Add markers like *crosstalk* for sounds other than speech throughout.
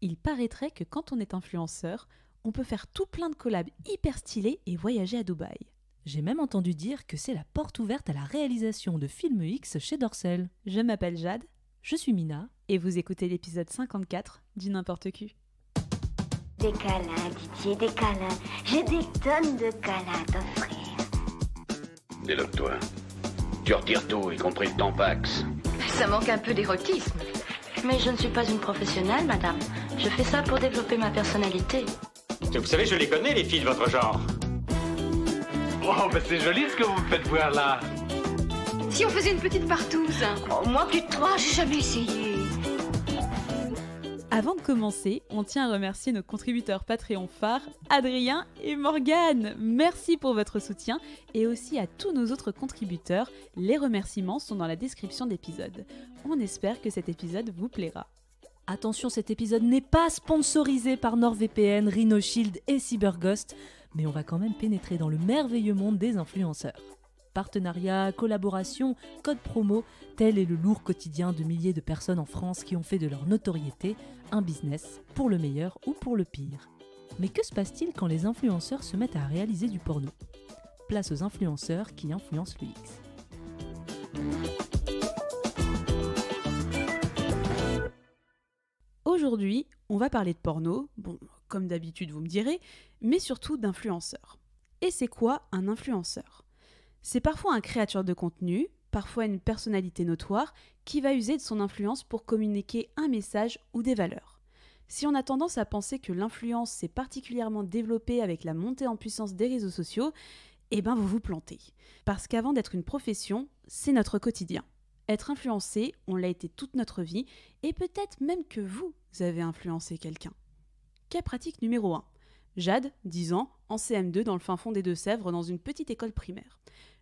Il paraîtrait que quand on est influenceur, on peut faire tout plein de collabs hyper stylés et voyager à Dubaï. J'ai même entendu dire que c'est la porte ouverte à la réalisation de films X chez Dorsel. Je m'appelle Jade, je suis Mina, et vous écoutez l'épisode 54 du N'importe qui. Des câlins, Didier, des câlins. J'ai des tonnes de câlins à t'offrir. Déloque-toi. Tu retires tout, y compris le tampax. Ça manque un peu d'érotisme. Mais je ne suis pas une professionnelle, madame. Je fais ça pour développer ma personnalité. Vous savez, je les connais, les filles de votre genre. Oh, mais c'est joli ce que vous me faites voir là. Si on faisait une petite partouze oh, Moi, plus de trois, j'ai jamais essayé. Avant de commencer, on tient à remercier nos contributeurs Patreon phares, Adrien et Morgane. Merci pour votre soutien et aussi à tous nos autres contributeurs. Les remerciements sont dans la description d'épisode. On espère que cet épisode vous plaira. Attention, cet épisode n'est pas sponsorisé par NordVPN, RhinoShield et CyberGhost, mais on va quand même pénétrer dans le merveilleux monde des influenceurs. Partenariats, collaborations, codes promo, tel est le lourd quotidien de milliers de personnes en France qui ont fait de leur notoriété un business, pour le meilleur ou pour le pire. Mais que se passe-t-il quand les influenceurs se mettent à réaliser du porno Place aux influenceurs qui influencent l'UX. Aujourd'hui, on va parler de porno, bon, comme d'habitude vous me direz, mais surtout d'influenceurs. Et c'est quoi un influenceur C'est parfois un créateur de contenu, parfois une personnalité notoire, qui va user de son influence pour communiquer un message ou des valeurs. Si on a tendance à penser que l'influence s'est particulièrement développée avec la montée en puissance des réseaux sociaux, eh ben vous vous plantez. Parce qu'avant d'être une profession, c'est notre quotidien. Être influencé, on l'a été toute notre vie, et peut-être même que vous avez influencé quelqu'un. Cas pratique numéro 1. Jade, 10 ans, en CM2 dans le fin fond des Deux-Sèvres, dans une petite école primaire.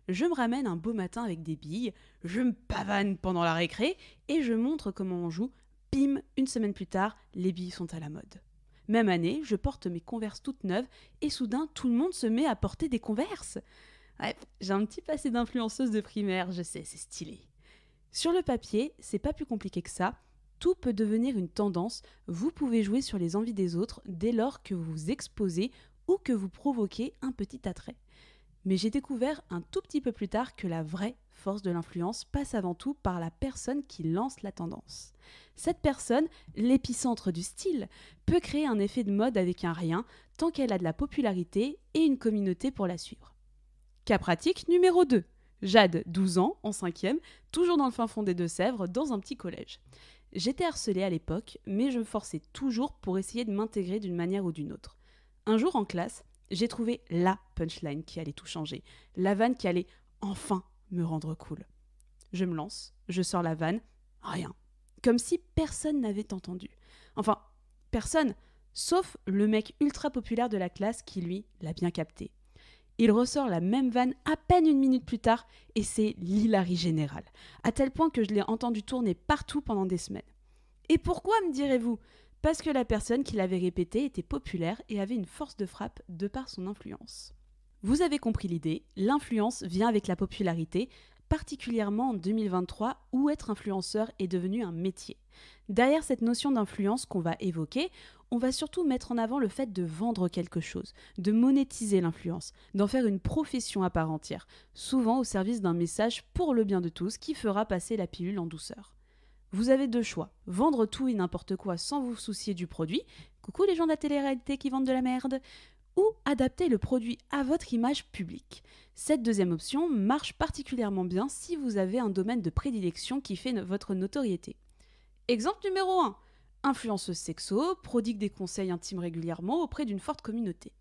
Je me ramène un beau matin avec des billes, je me pavane pendant la récré, et je montre comment on joue. pim, une semaine plus tard, les billes sont à la mode. Même année, je porte mes converses toutes neuves et soudain tout le monde se met à porter des converses. Ouais, j'ai un petit passé d'influenceuse de primaire, je sais, c'est stylé. Sur le papier, c'est pas plus compliqué que ça. Tout peut devenir une tendance. Vous pouvez jouer sur les envies des autres dès lors que vous vous exposez ou que vous provoquez un petit attrait. Mais j'ai découvert un tout petit peu plus tard que la vraie force de l'influence passe avant tout par la personne qui lance la tendance. Cette personne, l'épicentre du style, peut créer un effet de mode avec un rien tant qu'elle a de la popularité et une communauté pour la suivre. Cas pratique numéro 2. Jade, 12 ans, en cinquième, toujours dans le fin fond des Deux-Sèvres, dans un petit collège. J'étais harcelée à l'époque, mais je me forçais toujours pour essayer de m'intégrer d'une manière ou d'une autre. Un jour en classe, j'ai trouvé LA punchline qui allait tout changer, la vanne qui allait enfin me rendre cool. Je me lance, je sors la vanne, rien. Comme si personne n'avait entendu. Enfin, personne, sauf le mec ultra populaire de la classe qui, lui, l'a bien capté. Il ressort la même vanne à peine une minute plus tard et c'est l'hilarie générale, à tel point que je l'ai entendu tourner partout pendant des semaines. Et pourquoi, me direz-vous Parce que la personne qui l'avait répété était populaire et avait une force de frappe de par son influence. Vous avez compris l'idée, l'influence vient avec la popularité, particulièrement en 2023 où être influenceur est devenu un métier. Derrière cette notion d'influence qu'on va évoquer, on va surtout mettre en avant le fait de vendre quelque chose, de monétiser l'influence, d'en faire une profession à part entière, souvent au service d'un message pour le bien de tous qui fera passer la pilule en douceur. Vous avez deux choix, vendre tout et n'importe quoi sans vous soucier du produit, coucou les gens de la télé-réalité qui vendent de la merde, ou adapter le produit à votre image publique. Cette deuxième option marche particulièrement bien si vous avez un domaine de prédilection qui fait votre notoriété. Exemple numéro 1. Influenceuse sexo, prodigue des conseils intimes régulièrement auprès d'une forte communauté.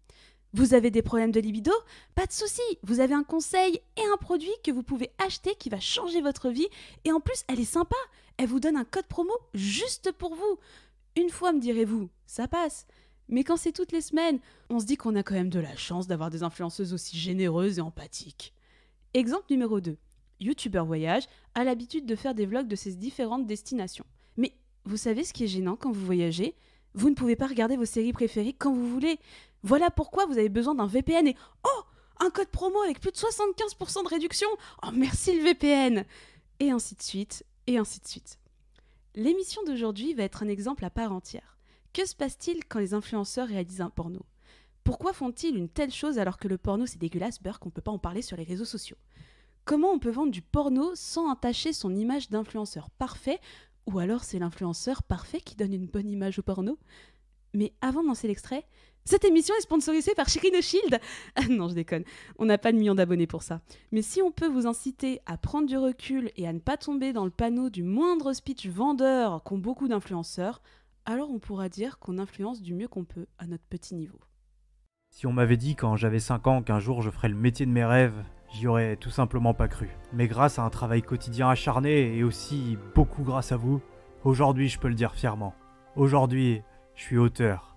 Vous avez des problèmes de libido Pas de souci, vous avez un conseil et un produit que vous pouvez acheter qui va changer votre vie et en plus elle est sympa, elle vous donne un code promo juste pour vous. Une fois me direz-vous, ça passe. Mais quand c'est toutes les semaines, on se dit qu'on a quand même de la chance d'avoir des influenceuses aussi généreuses et empathiques. Exemple numéro 2. YouTuber Voyage a l'habitude de faire des vlogs de ses différentes destinations. Mais vous savez ce qui est gênant quand vous voyagez Vous ne pouvez pas regarder vos séries préférées quand vous voulez. Voilà pourquoi vous avez besoin d'un VPN et oh Un code promo avec plus de 75% de réduction Oh merci le VPN Et ainsi de suite, et ainsi de suite. L'émission d'aujourd'hui va être un exemple à part entière. Que se passe-t-il quand les influenceurs réalisent un porno Pourquoi font-ils une telle chose alors que le porno c'est dégueulasse, beurre qu'on peut pas en parler sur les réseaux sociaux Comment on peut vendre du porno sans attacher son image d'influenceur parfait Ou alors c'est l'influenceur parfait qui donne une bonne image au porno Mais avant de lancer l'extrait, cette émission est sponsorisée par Shirino Shield *laughs* ah Non, je déconne, on n'a pas de million d'abonnés pour ça. Mais si on peut vous inciter à prendre du recul et à ne pas tomber dans le panneau du moindre speech vendeur qu'ont beaucoup d'influenceurs, alors on pourra dire qu'on influence du mieux qu'on peut à notre petit niveau. Si on m'avait dit quand j'avais 5 ans qu'un jour je ferais le métier de mes rêves, j'y aurais tout simplement pas cru. Mais grâce à un travail quotidien acharné et aussi beaucoup grâce à vous, aujourd'hui je peux le dire fièrement. Aujourd'hui, je suis auteur.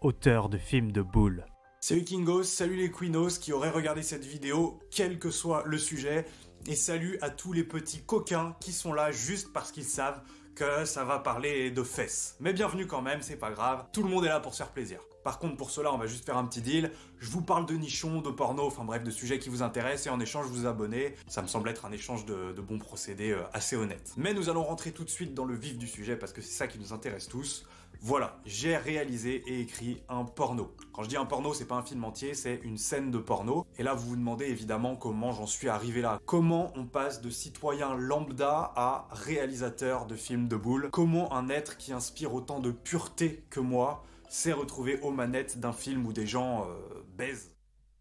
Auteur de films de boules. Salut Kingos, salut les Queenos qui auraient regardé cette vidéo, quel que soit le sujet, et salut à tous les petits coquins qui sont là juste parce qu'ils savent que ça va parler de fesses. Mais bienvenue quand même, c'est pas grave, tout le monde est là pour se faire plaisir. Par contre, pour cela, on va juste faire un petit deal. Je vous parle de nichons, de porno, enfin bref, de sujets qui vous intéressent, et en échange, vous abonnez. Ça me semble être un échange de, bons procédés euh, assez honnête. Mais nous allons rentrer tout de suite dans le vif du sujet, parce que c'est ça qui nous intéresse tous. Voilà, j'ai réalisé et écrit un porno. Quand je dis un porno, c'est pas un film entier, c'est une scène de porno. Et là, vous vous demandez évidemment comment j'en suis arrivé là. Comment on passe de citoyen lambda à réalisateur de films de boules Comment un être qui inspire autant de pureté que moi s'est retrouvé aux manettes d'un film où des gens euh, baisent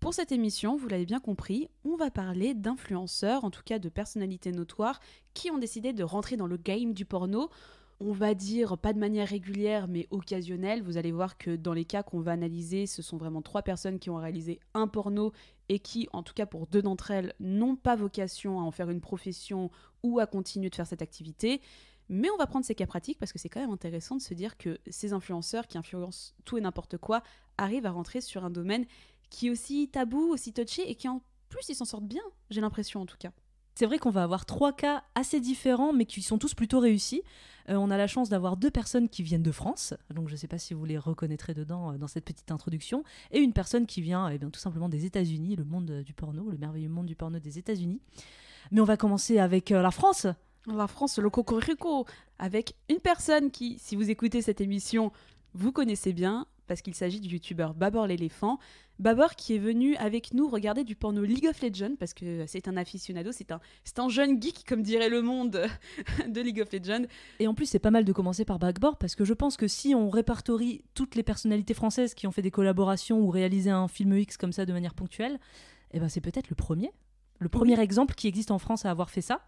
pour cette émission, vous l'avez bien compris, on va parler d'influenceurs, en tout cas de personnalités notoires, qui ont décidé de rentrer dans le game du porno on va dire, pas de manière régulière, mais occasionnelle. Vous allez voir que dans les cas qu'on va analyser, ce sont vraiment trois personnes qui ont réalisé un porno et qui, en tout cas pour deux d'entre elles, n'ont pas vocation à en faire une profession ou à continuer de faire cette activité. Mais on va prendre ces cas pratiques parce que c'est quand même intéressant de se dire que ces influenceurs qui influencent tout et n'importe quoi arrivent à rentrer sur un domaine qui est aussi tabou, aussi touché et qui en plus ils s'en sortent bien, j'ai l'impression en tout cas c'est vrai qu'on va avoir trois cas assez différents, mais qui sont tous plutôt réussis. Euh, on a la chance d'avoir deux personnes qui viennent de France, donc je ne sais pas si vous les reconnaîtrez dedans euh, dans cette petite introduction, et une personne qui vient eh bien, tout simplement des États-Unis, le monde euh, du porno, le merveilleux monde du porno des États-Unis. Mais on va commencer avec la France. La France, le cocorico, avec une personne qui, si vous écoutez cette émission, vous connaissez bien, parce qu'il s'agit du youtubeur Babor l'éléphant. Babor qui est venu avec nous regarder du porno League of Legends, parce que c'est un aficionado, c'est un, un jeune geek, comme dirait le monde, *laughs* de League of Legends. Et en plus, c'est pas mal de commencer par Babor, parce que je pense que si on répertorie toutes les personnalités françaises qui ont fait des collaborations ou réalisé un film X comme ça de manière ponctuelle, eh ben c'est peut-être le premier, le premier exemple qui existe en France à avoir fait ça.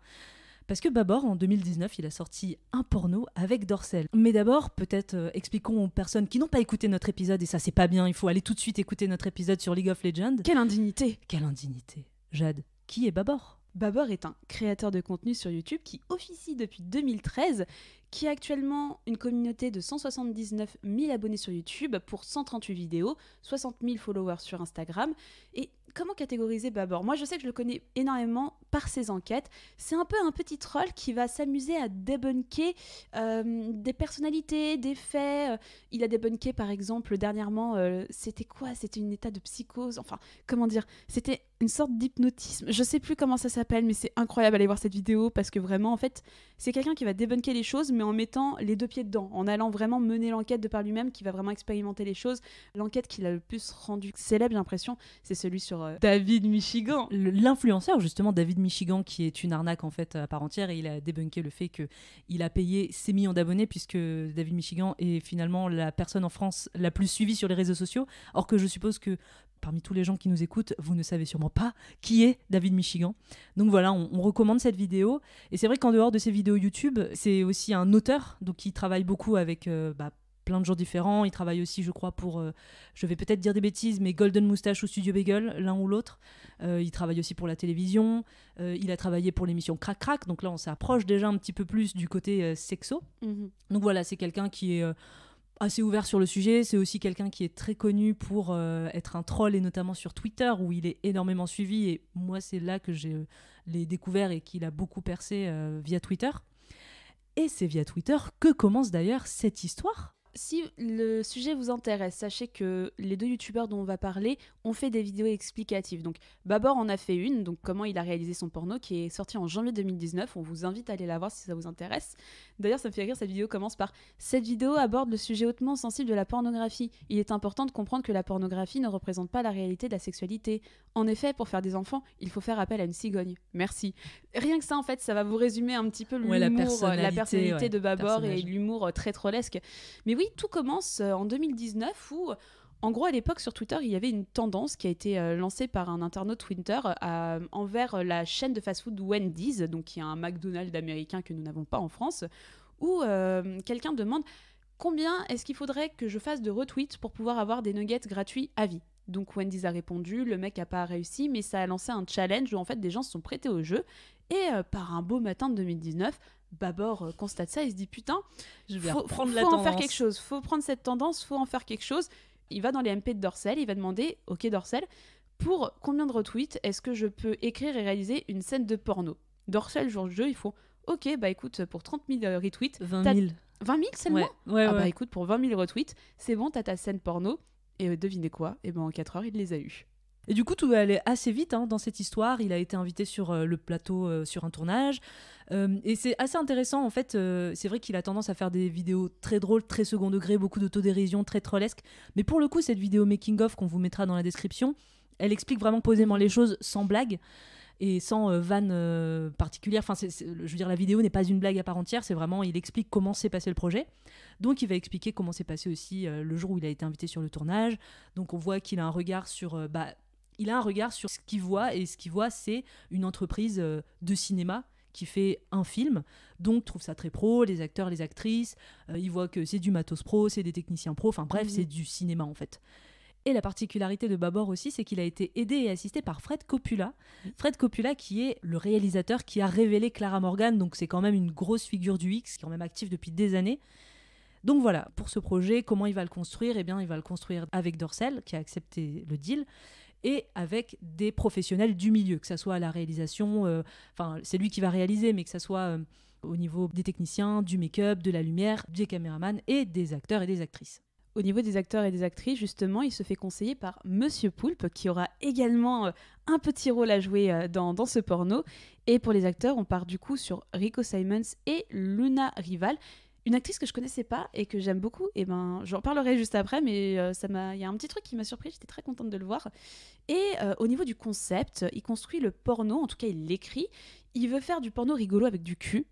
Parce que Babor, en 2019, il a sorti un porno avec Dorsel. Mais d'abord, peut-être euh, expliquons aux personnes qui n'ont pas écouté notre épisode, et ça c'est pas bien, il faut aller tout de suite écouter notre épisode sur League of Legends. Quelle indignité Quelle indignité Jade, qui est Babor Babor est un créateur de contenu sur YouTube qui officie depuis 2013, qui a actuellement une communauté de 179 000 abonnés sur YouTube pour 138 vidéos, 60 000 followers sur Instagram et comment catégoriser Babor Moi, je sais que je le connais énormément par ses enquêtes. C'est un peu un petit troll qui va s'amuser à débunker euh, des personnalités, des faits. Euh, il a débunké, par exemple, dernièrement, euh, c'était quoi C'était une état de psychose. Enfin, comment dire C'était une sorte d'hypnotisme. Je sais plus comment ça s'appelle, mais c'est incroyable d'aller voir cette vidéo parce que vraiment, en fait, c'est quelqu'un qui va débunker les choses, mais en mettant les deux pieds dedans, en allant vraiment mener l'enquête de par lui-même, qui va vraiment expérimenter les choses. L'enquête qui l'a le plus rendu célèbre, j'ai l'impression, c'est celui sur euh, David Michigan. L'influenceur, justement, David Michigan, qui est une arnaque en fait à part entière, et il a débunké le fait que il a payé ses millions d'abonnés, puisque David Michigan est finalement la personne en France la plus suivie sur les réseaux sociaux. Or que je suppose que parmi tous les gens qui nous écoutent, vous ne savez sûrement pas qui est David Michigan. Donc voilà, on, recommande cette vidéo. Et c'est vrai qu'en dehors de ses vidéos YouTube, c'est aussi un auteur, donc il travaille beaucoup avec euh, bah, plein de gens différents. Il travaille aussi, je crois, pour, euh, je vais peut-être dire des bêtises, mais Golden Moustache ou Studio Bagel, l'un ou l'autre. Euh, il travaille aussi pour la télévision. il a travaillé pour l'émission Crac Crac. Donc là, on s'approche déjà un petit peu plus du côté sexo. Mhm. Donc voilà, c'est quelqu'un qui est assez ouvert sur le sujet. C'est aussi quelqu'un qui est très connu pour euh, être un troll et notamment sur Twitter où il est énormément suivi. Et moi, c'est là que j'ai euh, les découvert et qu'il a beaucoup percé euh, via Twitter. Et c'est via Twitter que commence d'ailleurs cette histoire si le sujet vous intéresse, sachez que les deux youtubeurs dont on va parler ont fait des vidéos explicatives. Donc Babor en a fait une, donc comment il a réalisé son porno, qui est sorti en janvier 2019. On vous invite à aller la voir si ça vous intéresse. D'ailleurs, ça me fait rire, cette vidéo commence par Cette vidéo aborde le sujet hautement sensible de la pornographie. Il est important de comprendre que la pornographie ne représente pas la réalité de la sexualité. En effet, pour faire des enfants, il faut faire appel à une cigogne. Merci. Rien que ça, en fait, ça va vous résumer un petit peu l'humour, euh, la personnalité, de Babor et l'humour euh, très trollesque. Mais oui, tout commence euh, en 2019 où euh, en gros, à l'époque, sur Twitter, il y avait une tendance qui a été euh, lancée par un internaute Twitter envers la chaîne de fast-food Wendy's, donc qui est un McDonald's américain que nous n'avons pas en France, où quelqu'un demande combien est-ce qu'il faudrait que je fasse de retweets pour pouvoir avoir des nuggets gratuits à vie. Donc Wendy's a répondu, le mec a pas réussi, mais ça a lancé un challenge où en fait des gens se sont prêtés au jeu. Et par un beau matin de 2019, Babord euh, constate ça et se dit putain, je vais faut, en faire quelque chose, faut prendre cette tendance, faut en faire quelque chose. Il va dans les MP de Dorsel, il va demander OK Dorsel, pour combien de retweets est-ce que je peux écrire et réaliser une scène de porno Dorsel jour de jeu, il faut OK, bah écoute, pour 30 000 euh, retweets, 20 000. 20 000 seulement ouais, Ah bah écoute, pour 20 000 retweets, c'est bon, t'as ta scène porno. Et euh, devinez quoi Et eh ben en 4 heures, il les a eus. Et du coup, tout va aller assez vite hein, dans cette histoire. Il a été invité sur euh, le plateau euh, sur un tournage. Euh, et c'est assez intéressant, en fait. c'est vrai qu'il a tendance à faire des vidéos très drôles, très second degré, beaucoup d'autodérision, très trollesque. Mais pour le coup, cette vidéo making-of qu'on vous mettra dans la description, elle explique vraiment posément les choses sans blague et sans vanne particulière. Enfin, je veux dire, la vidéo n'est pas une blague à part entière. C'est vraiment, il explique comment s'est passé le projet. Donc, il va expliquer comment s'est passé aussi le jour où il a été invité sur le tournage. Donc, on voit qu'il a un regard sur. Bah, il a un regard sur ce qu'il voit, et ce qu'il voit, c'est une entreprise euh, de cinéma qui fait un film, donc trouve ça très pro, les acteurs, les actrices, euh, il voit que c'est du matos pro, c'est des techniciens pro, enfin bref, mhm. c'est du cinéma en fait. Et la particularité de Babor aussi, c'est qu'il a été aidé et assisté par Fred Coppula. Fred Coppula, qui est le réalisateur qui a révélé Clara Morgan, donc c'est quand même une grosse figure du X, qui est quand même active depuis des années. Donc voilà, pour ce projet, comment il va le construire Eh bien, il va le construire avec Dorsel, qui a accepté le deal et avec des professionnels du milieu, que ce soit à la réalisation, euh, enfin c'est lui qui va réaliser, mais que ce soit euh, au niveau des techniciens, du make-up, de la lumière, des caméramans et des acteurs et des actrices. Au niveau des acteurs et des actrices, justement, il se fait conseiller par Monsieur Poulpe, qui aura également euh, un petit rôle à jouer dans, dans, ce porno. Et pour les acteurs, on part du coup sur Rico Simons et Luna Rival, une actrice que je connaissais pas et que j'aime beaucoup, et ben j'en parlerai juste après, mais euh, ça m'a, il y a un petit truc qui m'a surpris, j'étais très contente de le voir. Et euh, au niveau du concept, il construit le porno, en tout cas il l'écrit. Il veut faire du porno rigolo avec du cul.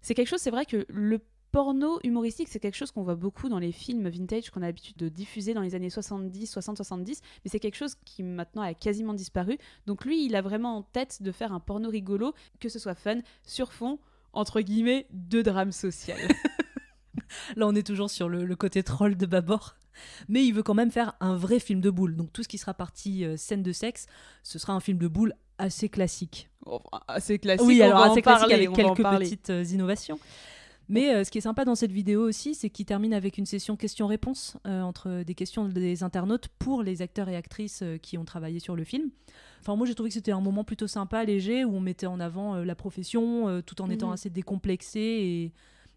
C'est quelque chose, c'est vrai que le porno humoristique, c'est quelque chose qu'on voit beaucoup dans les films vintage qu'on a l'habitude de diffuser dans les années 70, 60, 70, mais c'est quelque chose qui maintenant a quasiment disparu. Donc lui, il a vraiment en tête de faire un porno rigolo, que ce soit fun, sur fond, entre guillemets, de drame social. *laughs* *laughs* Là, on est toujours sur le, côté troll de Babor. Mais il veut quand même faire un vrai film de boule. Donc tout ce qui sera parti euh, scène de sexe, ce sera un film de boule assez classique. assez classique. Oui, alors assez classique avec quelques petites euh, innovations. Mais euh, ce qui est sympa dans cette vidéo aussi, c'est qu'il termine avec une session questions-réponses entre des questions des internautes pour les acteurs et actrices qui ont travaillé sur le film. Enfin, moi, j'ai trouvé que c'était un moment plutôt sympa, léger, où on mettait en avant la profession tout en étant mhm. assez décomplexé et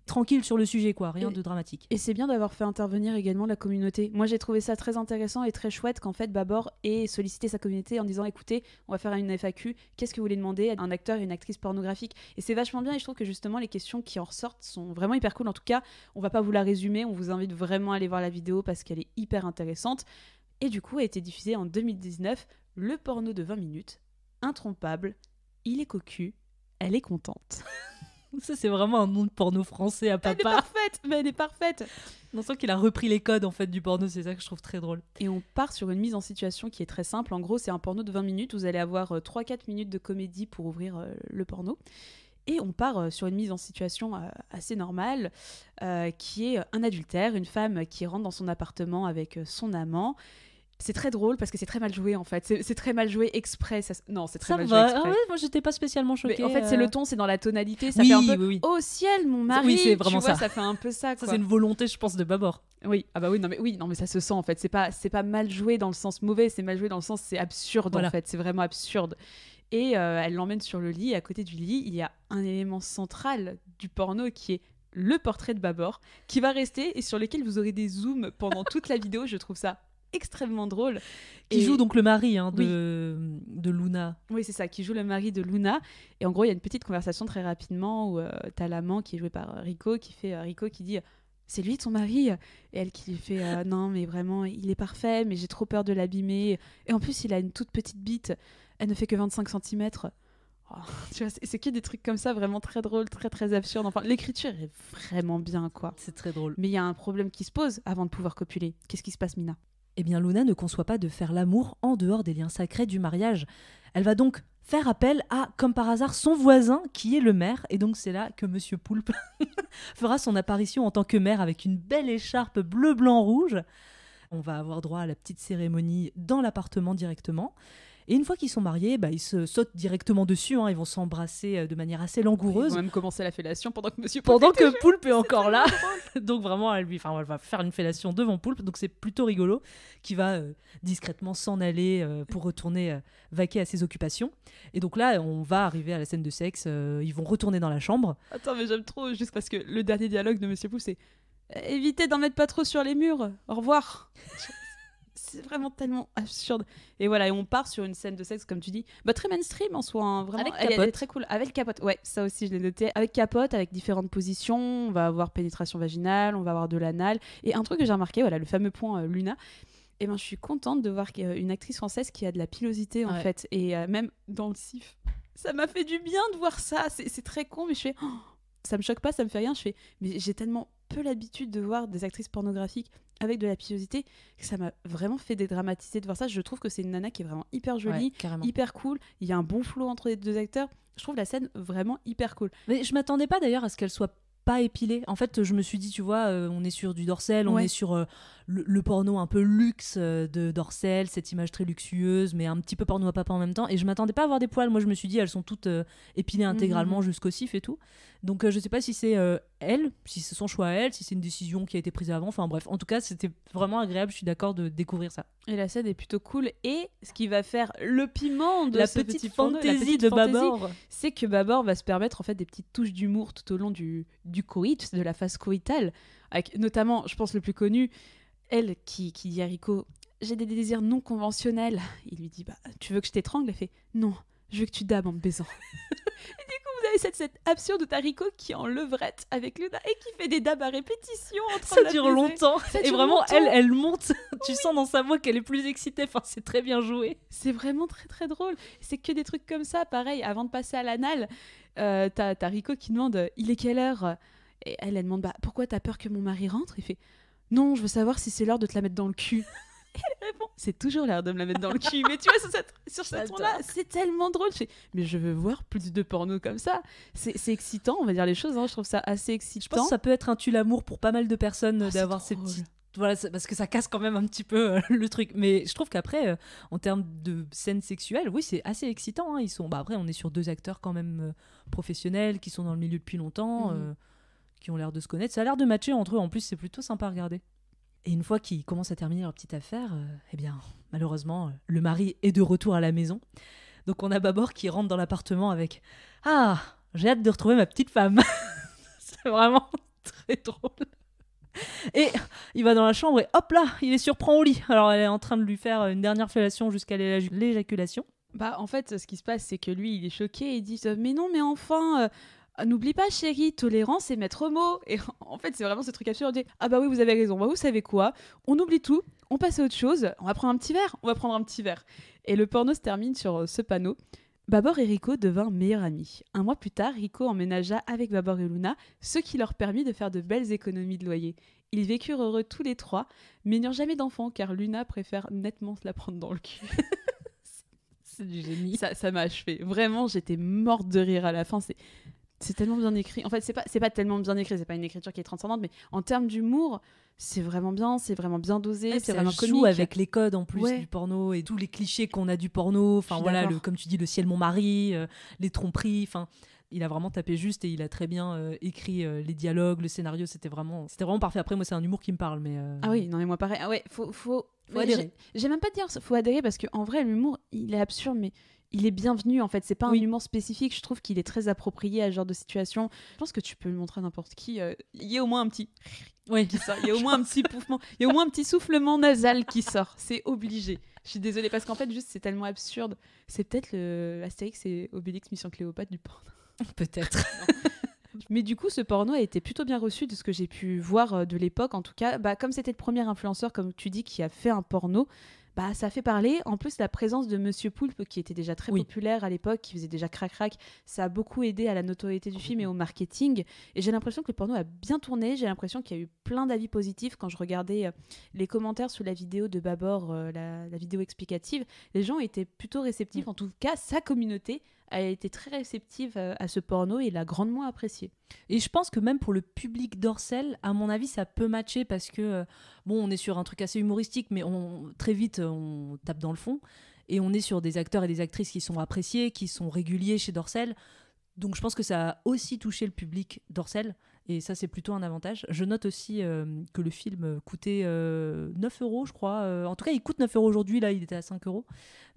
tranquille sur le sujet, quoi, rien de dramatique. Et c'est bien d'avoir fait intervenir également la communauté. Moi, j'ai trouvé ça très intéressant et très chouette qu'en fait, Babor ait sollicité sa communauté en disant écoutez, on va faire une FAQ, qu'est-ce que vous voulez demander à un acteur et une actrice pornographique Et c'est vachement bien et je trouve que justement, les questions qui en ressortent sont vraiment hyper cool. En tout cas, on va pas vous la résumer, on vous invite vraiment à aller voir la vidéo parce qu'elle est hyper intéressante. Et du coup, a été diffusée en 2019 le porno de 20 minutes, intrompable, il est cocu, elle est contente. *laughs* Ça, c'est vraiment un nom de porno français à papa. Elle est parfaite, mais elle est parfaite. On sent qu'il a repris les codes en fait du porno, c'est ça que je trouve très drôle. Et on part sur une mise en situation qui est très simple. En gros, c'est un porno de 20 minutes. Vous allez avoir 3-4 euh, minutes de comédie pour ouvrir euh, le porno. Et on part euh, sur une mise en situation assez normale, qui est un adultère, une femme qui rentre dans son appartement avec son amant c'est très drôle parce que c'est très mal joué en fait. C'est très mal joué exprès. non, c'est très mal joué exprès. Ah ouais, moi j'étais pas spécialement choquée. en fait, c'est euh. le ton, c'est dans la tonalité. Ça fait un peu. Oui, Oh ciel, mon mari. Oui, c'est vraiment ça. ça fait un peu ça. ça c'est une volonté, je pense, de Babor. Oui. Ah bah oui, non mais oui, non mais ça se sent en fait. C'est pas, c'est pas mal joué dans le sens mauvais. C'est mal joué dans le sens c'est absurde en fait. C'est vraiment absurde. Et euh, elle l'emmène sur le lit. à côté du lit, il y a un élément central du porno qui est le portrait de Babor, qui va rester et sur lequel vous aurez des zooms pendant toute la *laughs* vidéo. Je trouve ça extrêmement drôle. Qui joue donc le mari hein, de... de Luna. Oui, c'est ça, qui joue le mari de Luna. Et en gros, il y a une petite conversation très rapidement où euh, t'as l'amant qui est joué par euh, Rico, qui fait euh, Rico qui dit c'est lui ton mari et elle qui lui fait non mais vraiment il est parfait mais j'ai trop peur de l'abîmer et en plus il a une toute petite bite elle ne fait que 25 cm *laughs* tu vois c'est que des trucs comme ça vraiment très drôles très très absurdes enfin l'écriture est vraiment bien quoi c'est très drôle mais il y a un problème qui se pose avant de pouvoir copuler qu'est-ce qui se passe Mina eh bien Luna ne conçoit pas de faire l'amour en dehors des liens sacrés du mariage. Elle va donc faire appel à, comme par hasard, son voisin qui est le maire, et donc c'est là que Monsieur Poulpe *laughs* fera son apparition en tant que maire avec une belle écharpe bleu, blanc, rouge. On va avoir droit à la petite cérémonie dans l'appartement directement. Et une fois qu'ils sont mariés, bah, ils se sautent directement dessus, hein, ils vont s'embrasser euh, de manière assez langoureuse. Ils vont même commencer la fellation pendant que Monsieur Pendant que Poulpe est, encore là. *laughs* donc vraiment, elle, lui, enfin, elle va faire une fellation devant Poulpe, donc c'est plutôt rigolo, qui va euh, discrètement s'en aller euh, pour retourner vaquer à ses occupations. Et donc là, on va arriver à la scène de sexe, ils vont retourner dans la chambre. Attends, mais j'aime trop, juste parce que le dernier dialogue de Monsieur Poulpe, c'est évitez d'en mettre pas trop sur les murs. Au revoir c'est vraiment tellement *laughs* absurde. Et voilà, on part sur une scène de sexe, comme tu dis, bah, très mainstream en soi, hein, vraiment. Avec capote. très cool. Avec capote, ouais, ça aussi je l'ai noté. Avec capote, avec différentes positions, on va avoir pénétration vaginale, on va avoir de l'anal. Et un truc que j'ai remarqué, voilà, le fameux point euh, Luna. Et eh ben, je suis contente de voir une actrice française qui a de la pilosité en fait, et euh, même dans le sif. Ça m'a fait du bien de voir ça. C'est très con, mais je fais. Oh, ça me choque pas, ça me fait rien. Je fais, mais j'ai tellement peu l'habitude de voir des actrices pornographiques avec de la piosité. ça m'a vraiment fait dédramatiser de voir ça. Je trouve que c'est une nana qui est vraiment hyper jolie, hyper cool. Il y a un bon flow entre les deux acteurs. Je trouve la scène vraiment hyper cool. Mais je m'attendais pas d'ailleurs à ce qu'elle soit pas épilée. En fait, je me suis dit, tu vois, euh, on est sur du dorsel, on est sur euh, le, porno un peu luxe euh, de d'Orcel, cette image très luxueuse, mais un petit peu porno à papa en même temps. Et je m'attendais pas à voir des poils. Moi, je me suis dit, elles sont toutes euh, épinées intégralement mhm. jusqu'au cif et tout. Donc, euh, je sais pas si c'est elle, si c'est son choix à elle, si c'est une décision qui a été prise avant. Enfin, bref, en tout cas, c'était vraiment agréable. Je suis d'accord de découvrir ça. Et la scène est plutôt cool. Et ce qui va faire le piment de la petite, fantasy fantaisie, de Babor, c'est que Babor va se permettre en fait des petites touches d'humour tout au long du, du coït, de la phase coïtale. Avec, notamment, je pense le plus connu, elle qui, qui dit à Rico J'ai des désirs non conventionnels. Il lui dit bah, Tu veux que je t'étrangle Elle fait Non, je veux que tu dames en me baisant. *laughs* et du coup, vous avez cette, cette absurde Rico qui est en levrette avec Luna et qui fait des dabs à répétition. Ça dure longtemps. et vraiment, elle, elle monte. *laughs* tu sens dans sa voix qu'elle est plus excitée. Enfin, c'est très bien joué. C'est vraiment très, très drôle. C'est que des trucs comme ça. Pareil, avant de passer à l'anal, euh, t'as Rico qui demande Il est quelle heure et elle, elle demande bah, Pourquoi t'as peur que mon mari rentre Il fait non, je veux savoir si c'est l'heure de te la mettre dans le cul. *laughs* C'est toujours l'heure de me la mettre dans le cul. Mais tu vois, sur cette, sur là c'est tellement drôle. mais je veux voir plus de porno comme ça. C'est excitant, on va dire les choses. Hein. Je trouve ça assez excitant. Je pense que ça peut être un tue l'amour pour pas mal de personnes ah, euh, d'avoir ces petits voilà, parce que ça casse quand même un petit peu euh, *laughs* le truc. Mais je trouve qu'après, euh, en termes de scènes sexuelles, oui, c'est assez excitant. Hein. Ils sont, bah après, on est sur deux acteurs quand même professionnels qui sont dans le milieu depuis longtemps. Mm-hmm ont l'air de se connaître. Ça a l'air de matcher entre eux, en plus c'est plutôt sympa à regarder. Et une fois qu'ils commencent à terminer leur petite affaire, euh, eh bien, malheureusement, euh, le mari est de retour à la maison. Donc on a Babor qui rentre dans l'appartement avec « Ah, j'ai hâte de retrouver ma petite femme *laughs* !» C'est vraiment très drôle. Et il va dans la chambre et hop là, il est surprend au lit. Alors elle est en train de lui faire une dernière fellation jusqu'à l'éjaculation. Bah en fait, ce qui se passe, c'est que lui, il est choqué et il dit mais non, mais enfin, euh, ah, n'oublie pas, chérie, tolérance et maître mot. Et *laughs* en fait, c'est vraiment ce truc absurde. ah bah oui, vous avez raison. Bah, vous savez quoi On oublie tout, on passe à autre chose, on va prendre un petit verre, on va prendre un petit verre. Et le porno se termine sur euh, ce panneau. Babor et Rico devinrent meilleurs amis. Un mois plus tard, Rico emménagea avec Babor et Luna, ce qui leur permit de faire de belles économies de loyer. Ils vécurent heureux tous les trois, mais n'eurent jamais d'enfants car Luna préfère nettement se la prendre dans le cul. *laughs* c'est du génie. Ça m'a achevé. Vraiment, j'étais morte de rire à la fin. C'est c'est tellement bien écrit. En fait, c'est pas, pas tellement bien écrit, c'est pas une écriture qui est transcendante, mais en termes d'humour, c'est vraiment bien, c'est vraiment bien dosé, c'est vraiment joue avec les codes en plus du porno et tous les clichés qu'on a du porno. Enfin voilà, comme tu dis, le ciel mon mari, euh, les tromperies. Enfin, il a vraiment tapé juste et il a très bien euh, écrit euh, les dialogues, le scénario. C'était vraiment, c'était vraiment parfait. Après, moi, c'est un humour qui me parle, mais ah oui, non mais moi pareil. Ah ouais, faut, faut... J'ai même pas dire dire faut adhérer parce que vrai l'humour il est absurde mais il est bienvenu en fait. C'est pas un humour spécifique. Je trouve qu'il est très approprié à ce genre de situation. Je pense que tu peux le montrer à n'importe qui. Euh, il y a au moins un petit. Oui, Il y a au moins un petit Il y a au moins un petit soufflement nasal qui sort. C'est obligé. Je suis désolée parce qu'en fait, juste c'est tellement absurde. C'est peut-être le Astérix et Obélix Mission Cléopâtre du porno. *laughs* Peut-être. *laughs* Mais du coup, ce porno a été plutôt bien reçu de ce que j'ai pu voir euh, de l'époque. En tout cas, bah, comme c'était le premier influenceur, comme tu dis, qui a fait un porno, bah ça fait parler. En plus, la présence de Monsieur Poulpe, qui était déjà très populaire à l'époque, qui faisait déjà crac-crac, ça a beaucoup aidé à la notoriété du film et au marketing. Et j'ai l'impression que le porno a bien tourné. J'ai l'impression qu'il y a eu plein d'avis positifs quand je regardais euh, les commentaires sous la vidéo de Babor, euh, la, vidéo explicative. Les gens étaient plutôt réceptifs, mm. en tout cas sa communauté, elle a été très réceptive euh, à ce porno et l'a grandement apprécié. Et je pense que même pour le public d'Orcel, à mon avis, ça peut matcher parce que, euh, bon, on est sur un truc assez humoristique, mais on, très vite, euh, on tape dans le fond. Et on est sur des acteurs et des actrices qui sont appréciés, qui sont réguliers chez Dorcel. Donc je pense que ça a aussi touché le public d'Orcel. Et ça, c'est plutôt un avantage. Je note aussi que le film coûtait 9 euros, je crois. en tout cas, il coûte 9 euros aujourd'hui. Là, il était à 5 euros.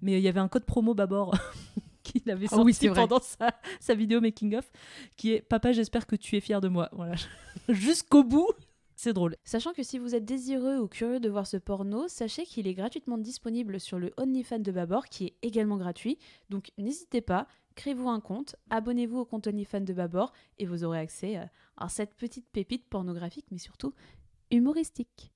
Mais il y avait un code promo bâbord *laughs* qui avait ah sorti pendant sa, vidéo making of, qui est Papa, j'espère que tu es fier de moi. Voilà. *laughs* Jusqu'au bout. C'est drôle. Sachant que si vous êtes désireux ou curieux de voir ce porno, sachez qu'il est gratuitement disponible sur le OnlyFans de Babor, qui est également gratuit. Donc n'hésitez pas, créez-vous un compte, abonnez-vous au compte OnlyFans de Babor, et vous aurez accès euh, à cette petite pépite pornographique, mais surtout humoristique.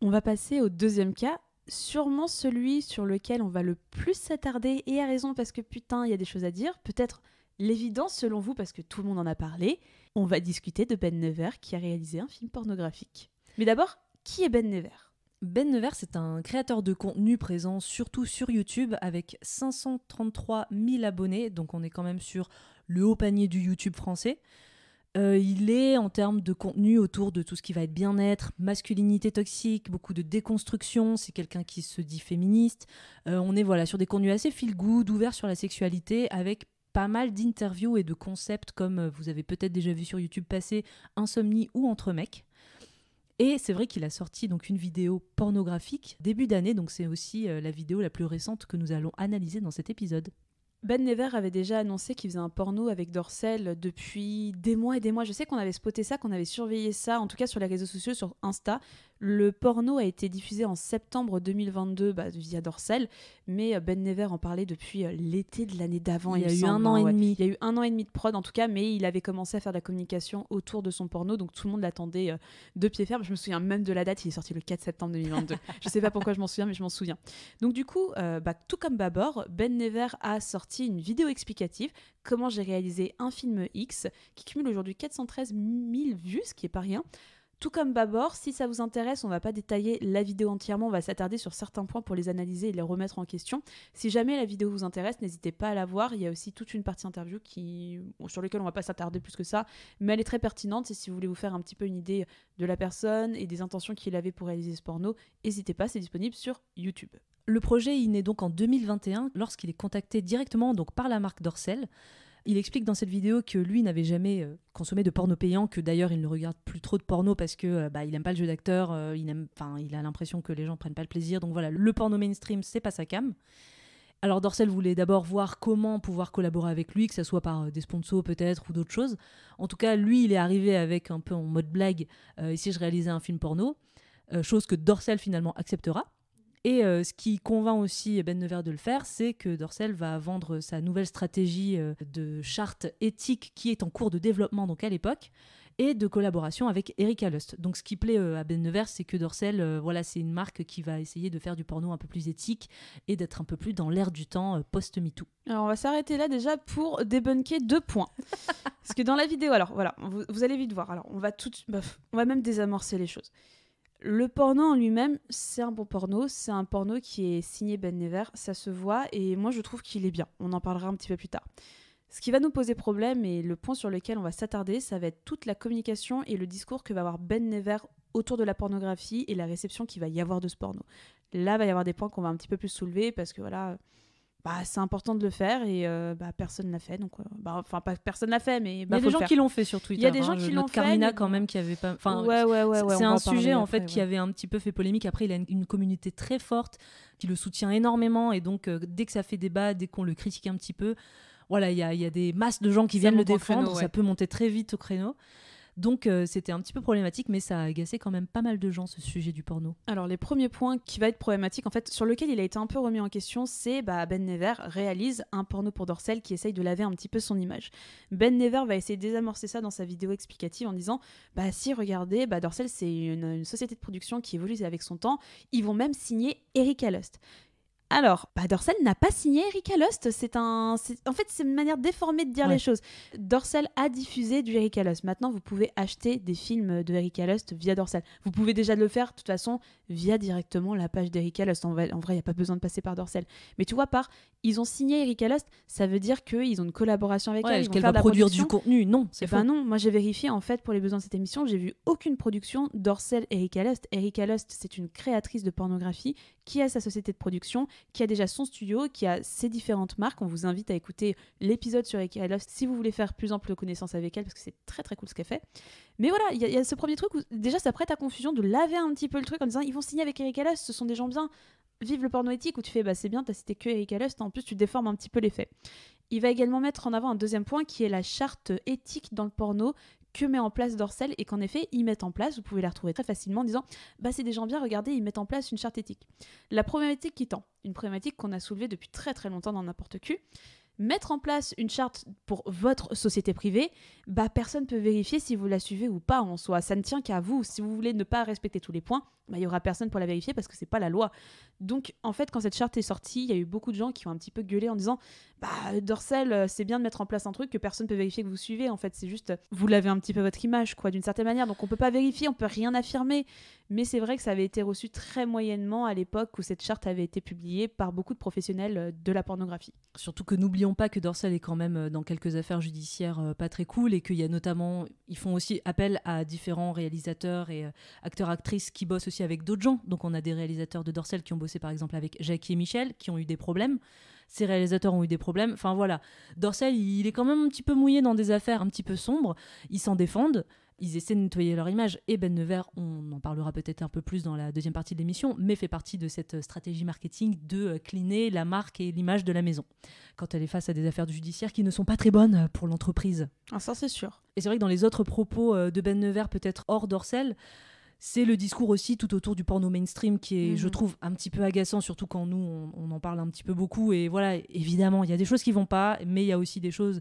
On va passer au deuxième cas, sûrement celui sur lequel on va le plus s'attarder, et à raison parce que putain, il y a des choses à dire, peut-être l'évidence selon vous parce que tout le monde en a parlé, on va discuter de Ben Nevers qui a réalisé un film pornographique. Mais d'abord, qui est Ben Nevers ben Nevers c'est un créateur de contenu présent surtout sur YouTube avec 533 000 abonnés, donc on est quand même sur le haut panier du YouTube français. Euh, il est en termes de contenu autour de tout ce qui va être bien-être, masculinité toxique, beaucoup de déconstruction. C'est quelqu'un qui se dit féministe. Euh, on est voilà sur des contenus assez feel good, ouverts sur la sexualité, avec pas mal d'interviews et de concepts comme euh, vous avez peut-être déjà vu sur YouTube passer, insomnie ou entre mecs. Et c'est vrai qu'il a sorti donc une vidéo pornographique début d'année, donc c'est aussi la vidéo la plus récente que nous allons analyser dans cet épisode. Ben Never avait déjà annoncé qu'il faisait un porno avec Dorcel depuis des mois et des mois. Je sais qu'on avait spoté ça, qu'on avait surveillé ça, en tout cas sur les réseaux sociaux, sur Insta. Le porno a été diffusé en septembre 2022 bah, via Dorsel, mais euh, Ben Never en parlait depuis euh, l'été de l'année d'avant. Il y a eu un hein, an et demi. Il y a eu un an et demi de prod en tout cas, mais il avait commencé à faire de la communication autour de son porno, donc tout le monde l'attendait euh, de pied ferme. Je me souviens même de la date, il est sorti le 4 septembre 2022. *laughs* je ne sais pas pourquoi je m'en souviens, mais je m'en souviens. Donc du coup, bah, tout comme Babor, Ben Never a sorti une vidéo explicative comment j'ai réalisé un film X qui cumule aujourd'hui 413 000 vues, ce qui n'est pas rien. Tout comme Babor, si ça vous intéresse, on ne va pas détailler la vidéo entièrement, on va s'attarder sur certains points pour les analyser et les remettre en question. Si jamais la vidéo vous intéresse, n'hésitez pas à la voir. Il y a aussi toute une partie interview qui... sur laquelle on ne va pas s'attarder plus que ça, mais elle est très pertinente. Et si vous voulez vous faire un petit peu une idée de la personne et des intentions qu'il avait pour réaliser ce porno, n'hésitez pas, c'est disponible sur YouTube. Le projet il naît donc en 2021 lorsqu'il est contacté directement donc par la marque Dorsel il explique dans cette vidéo que lui n'avait jamais euh, consommé de porno payant, que d'ailleurs il ne regarde plus trop de porno parce que euh, bah, il n'aime pas le jeu d'acteur, euh, il, il a l'impression que les gens prennent pas le plaisir. Donc voilà, le porno mainstream, c'est pas sa cam. Alors Dorcel voulait d'abord voir comment pouvoir collaborer avec lui, que ce soit par des sponsors peut-être ou d'autres choses. En tout cas, lui, il est arrivé avec un peu en mode blague, ici je réalisais un film porno, chose que Dorcel finalement acceptera. Et euh, ce qui convainc aussi Ben Nevers de le faire, c'est que Dorcel va vendre sa nouvelle stratégie euh, de charte éthique qui est en cours de développement donc à l'époque et de collaboration avec Eric Lust. Donc ce qui plaît euh, à Ben Nevers, c'est que Dorcel, voilà, c'est une marque qui va essayer de faire du porno un peu plus éthique et d'être un peu plus dans l'air du temps post-MeToo. Alors on va s'arrêter là déjà pour débunker deux points. *laughs* Parce que dans la vidéo, alors voilà, vous, allez vite voir, alors on va tout, on va même désamorcer les choses le porno en lui-même, c'est un bon porno, c'est un porno qui est signé Ben Never, ça se voit et moi je trouve qu'il est bien. On en parlera un petit peu plus tard. Ce qui va nous poser problème et le point sur lequel on va s'attarder, ça va être toute la communication et le discours que va avoir Ben Never autour de la pornographie et la réception qu'il va y avoir de ce porno. Là, il va y avoir des points qu'on va un petit peu plus soulever parce que voilà, bah, c'est important de le faire et euh, bah, personne l'a fait. Donc, euh, bah, enfin, pas personne l'a fait, mais bah, il y a des gens qui l'ont fait sur Twitter. Il y a des hein, gens qui l'ont fait. Carmina, quand même, qui avait pas. ouais, ouais, ouais, c'est un sujet en, fait qui avait un petit peu fait polémique. Après, il a une, communauté très forte qui le soutient énormément et donc euh, dès que ça fait débat, dès qu'on le critique un petit peu, voilà, il y a, des masses de gens qui viennent le défendre. ça peut monter très vite au créneau. Donc euh, c'était un petit peu problématique, mais ça a agacé quand même pas mal de gens ce sujet du porno. Alors les premiers points qui va être problématique, en fait, sur lequel il a été un peu remis en question, c'est bah, Ben Never réalise un porno pour Dorsel qui essaye de laver un petit peu son image. Ben Never va essayer de désamorcer ça dans sa vidéo explicative en disant bah si regardez, bah Dorsel c'est une, société de production qui évolue avec son temps, ils vont même signer Eric Allust. Alors, bah, n'a pas signé Erika lost C'est un, en fait, c'est une manière déformée de dire les choses. Dorsel a diffusé du Erika Lust. Maintenant, vous pouvez acheter des films de Erika lost via Dorsal. Vous pouvez déjà le faire, de toute façon, via directement la page d'Erika lost En vrai, il n'y a pas besoin de passer par Dorsel. Mais tu vois, par ils ont signé Erika lost ça veut dire qu'ils ont une collaboration avec ouais, elle. Qu'elle va produire du contenu. Non, c'est pas. Eh ben non, moi j'ai vérifié en fait pour les besoins de cette émission, j'ai vu aucune production d'Orsel Erika lost Erika lost c'est une créatrice de pornographie qui a sa société de production, qui a déjà son studio, qui a ses différentes marques. On vous invite à écouter l'épisode sur Erika Lust si vous voulez faire plus ample connaissance avec elle, parce que c'est très très cool ce qu'elle fait. Mais voilà, il y, a ce premier truc où déjà ça prête à confusion de laver un petit peu le truc en disant ils vont signer avec Eric Lust, ce sont des gens bien. Vive le porno éthique où tu fais bah c'est bien, t'as cité que Erika Lust, en plus tu déformes un petit peu les faits. Il va également mettre en avant un deuxième point qui est la charte éthique dans le porno que met en place Dorsel et qu'en effet, ils mettent en place, vous pouvez la retrouver très facilement en disant Bah, c'est des gens bien, regardez, ils mettent en place une charte éthique. La problématique qui tend, une problématique qu'on a soulevée depuis très très longtemps dans n'importe qui, mettre en place une charte pour votre société privée, bah personne peut vérifier si vous la suivez ou pas en soi. Ça ne tient qu'à vous. Si vous voulez ne pas respecter tous les points, bah il y aura personne pour la vérifier parce que c'est pas la loi. Donc en fait, quand cette charte est sortie, il y a eu beaucoup de gens qui ont un petit peu gueulé en disant bah Dorsel, euh, c'est bien de mettre en place un truc que personne peut vérifier que vous suivez. En fait, c'est juste euh, vous l'avez un petit peu votre image quoi d'une certaine manière. Donc on peut pas vérifier, on peut rien affirmer. Mais c'est vrai que ça avait été reçu très moyennement à l'époque où cette charte avait été publiée par beaucoup de professionnels euh, de la pornographie. Surtout que n'oublions pas que Dorsel est quand même euh, dans quelques affaires judiciaires euh, pas très cool et qu'il y a notamment, ils font aussi appel à différents réalisateurs et euh, acteurs, actrices qui bossent aussi avec d'autres gens. Donc on a des réalisateurs de Dorsal qui ont bossé par exemple avec Jackie et Michel, qui ont eu des problèmes. Ces réalisateurs ont eu des problèmes. Enfin voilà, Dorsel, il est quand même un petit peu mouillé dans des affaires un petit peu sombres. Ils s'en défendent ils essaient de nettoyer leur image. Et Ben Nevers, on en parlera peut-être un peu plus dans la deuxième partie de l'émission, mais fait partie de cette stratégie marketing de euh, cliner la marque et l'image de la maison quand elle est face à des affaires judiciaires qui ne sont pas très bonnes pour l'entreprise. Ah, ça, c'est sûr. Et c'est vrai que dans les autres propos euh, de Ben Nevers, peut-être hors Dorsel. C'est le discours aussi tout autour du porno mainstream qui est, je mhm. trouve, un petit peu agaçant, surtout quand nous, on, en parle un petit peu beaucoup. Et voilà, évidemment, il y a des choses qui vont pas, mais il y a aussi des choses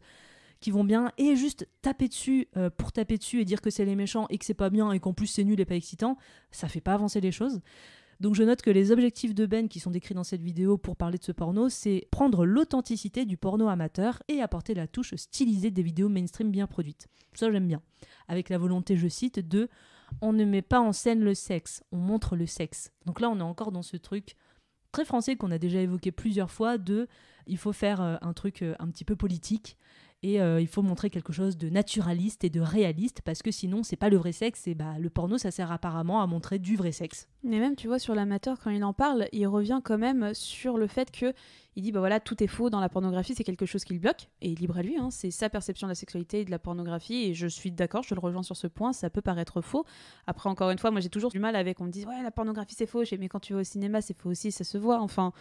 qui vont bien. Et juste taper dessus euh, pour taper dessus et dire que c'est les méchants et que c'est pas bien et qu'en plus c'est nul et pas excitant, ça fait pas avancer les choses. Donc je note que les objectifs de Ben qui sont décrits dans cette vidéo pour parler de ce porno, c'est prendre l'authenticité du porno amateur et apporter la touche stylisée des vidéos mainstream bien produites. Ça j'aime bien. Avec la volonté, je cite, de on ne met pas en scène le sexe, on montre le sexe. Donc là, on est encore dans ce truc très français qu'on a déjà évoqué plusieurs fois de il faut faire euh, un truc euh, un petit peu politique, et euh, il faut montrer quelque chose de naturaliste et de réaliste parce que sinon, c'est pas le vrai sexe. Et bah, le porno, ça sert apparemment à montrer du vrai sexe. Mais même, tu vois, sur l'amateur, quand il en parle, il revient quand même sur le fait que il dit bah voilà tout est faux dans la pornographie c'est quelque chose qui le bloque et libre à lui hein. c'est sa perception de la sexualité et de la pornographie et je suis d'accord je le rejoins sur ce point ça peut paraître faux après encore une fois moi j'ai toujours du mal avec on me dit ouais la pornographie c'est faux mais quand tu vas au cinéma c'est faux aussi ça se voit enfin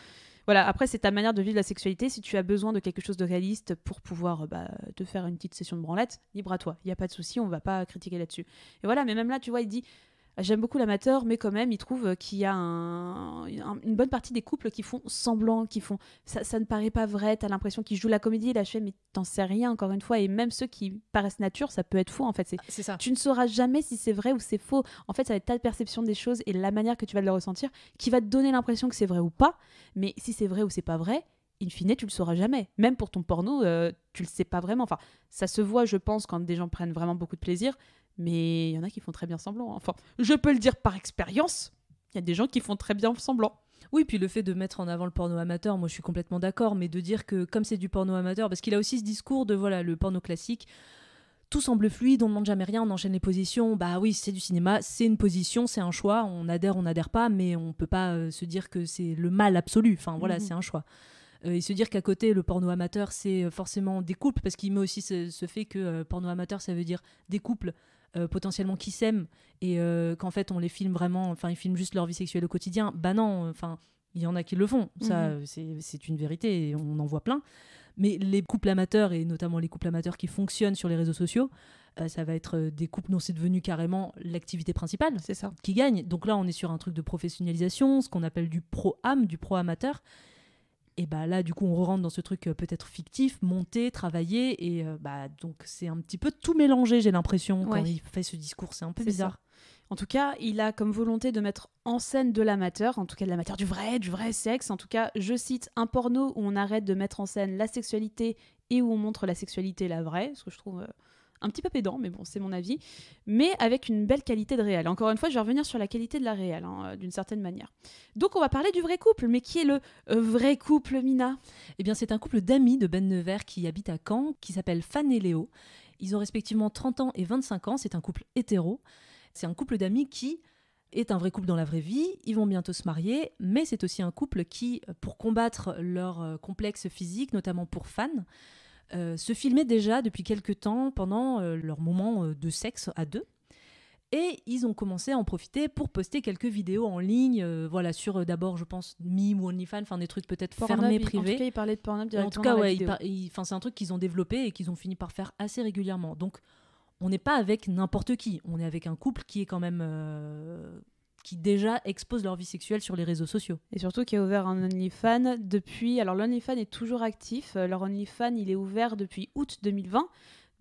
voilà, après, c'est ta manière de vivre la sexualité. Si tu as besoin de quelque chose de réaliste pour pouvoir euh, bah, te faire une petite session de branlette, libre à toi. Il n'y a pas de souci, on ne va pas critiquer là-dessus. Et voilà, mais même là, tu vois, il dit J'aime beaucoup l'amateur, mais quand même, il trouve euh, qu'il y a une bonne partie des couples qui font semblant, qui font ça, ne paraît pas vrai, t'as l'impression qu'ils jouent la comédie, et là je mais t'en sais rien encore une fois, et même ceux qui paraissent nature, ça peut être faux en fait. C'est ça. Tu ne sauras jamais si c'est vrai ou c'est faux. En fait, ça va être ta perception des choses et la manière que tu vas le ressentir qui va te donner l'impression que c'est vrai ou pas, mais si c'est vrai ou c'est pas vrai, in fine, tu le sauras jamais. Même pour ton porno, euh, tu le sais pas vraiment. Enfin, ça se voit, je pense, quand des gens prennent vraiment beaucoup de plaisir. Mais il y en a qui font très bien semblant. Hein. Enfin, je peux le dire par expérience, il y a des gens qui font très bien semblant. Oui, puis le fait de mettre en avant le porno amateur, moi je suis complètement d'accord, mais de dire que comme c'est du porno amateur, parce qu'il a aussi ce discours de voilà, le porno classique, tout semble fluide, on ne demande jamais rien, on enchaîne les positions, bah oui, c'est du cinéma, c'est une position, c'est un choix, on adhère, on n'adhère pas, mais on peut pas euh, se dire que c'est le mal absolu, enfin voilà, mhm. c'est un choix. Euh, et se dire qu'à côté, le porno amateur, c'est euh, forcément des couples, parce qu'il met aussi ce, fait que porno amateur, ça veut dire des couples euh, potentiellement qui s'aiment et euh, qu'en fait on les filme vraiment, enfin ils filment juste leur vie sexuelle au quotidien, bah non, enfin il y en a qui le font, ça mhm. c'est une vérité et on en voit plein. Mais les couples amateurs et notamment les couples amateurs qui fonctionnent sur les réseaux sociaux, euh, ça va être des couples dont c'est devenu carrément l'activité principale c'est ça. qui gagne. Donc là on est sur un truc de professionnalisation, ce qu'on appelle du pro âme du pro-amateur. Et bah là, du coup, on rentre dans ce truc euh, peut-être fictif, monté, travaillé, et euh, bah donc c'est un petit peu tout mélangé, j'ai l'impression, quand il fait ce discours, c'est un peu bizarre. En tout cas, il a comme volonté de mettre en scène de l'amateur, en tout cas de l'amateur du vrai, du vrai sexe. En tout cas, je cite un porno où on arrête de mettre en scène la sexualité et où on montre la sexualité la vraie, ce que je trouve euh, un petit peu pédant, mais bon, c'est mon avis, mais avec une belle qualité de réel. Encore une fois, je vais revenir sur la qualité de la réelle, hein, euh, d'une certaine manière. Donc, on va parler du vrai couple, mais qui est le euh, vrai couple, Mina Eh bien, c'est un couple d'amis de Ben Nevers qui habite à Caen, qui s'appelle Fan et Léo. Ils ont respectivement 30 ans et 25 ans, c'est un couple hétéro. C'est un couple d'amis qui, est un vrai couple dans la vraie vie, ils vont bientôt se marier, mais c'est aussi un couple qui, pour combattre leur euh, complexe physique, notamment pour Fan... Euh, se filmaient déjà depuis quelque temps pendant euh, leur moment euh, de sexe à deux. Et ils ont commencé à en profiter pour poster quelques vidéos en ligne, voilà, sur d'abord, je pense, Meme ou OnlyFans, enfin des trucs peut-être fermés, privés. En tout cas, ils parlaient de Pornhub directement. En tout cas, c'est un truc qu'ils ont développé et qu'ils ont fini par faire assez régulièrement. Donc, on n'est pas avec n'importe qui, on est avec un couple qui est quand même qui déjà exposent leur vie sexuelle sur les réseaux sociaux. Et surtout qui a ouvert un OnlyFans depuis. Alors l'OnlyFans est toujours actif. Euh, leur OnlyFans, il est ouvert depuis août 2020.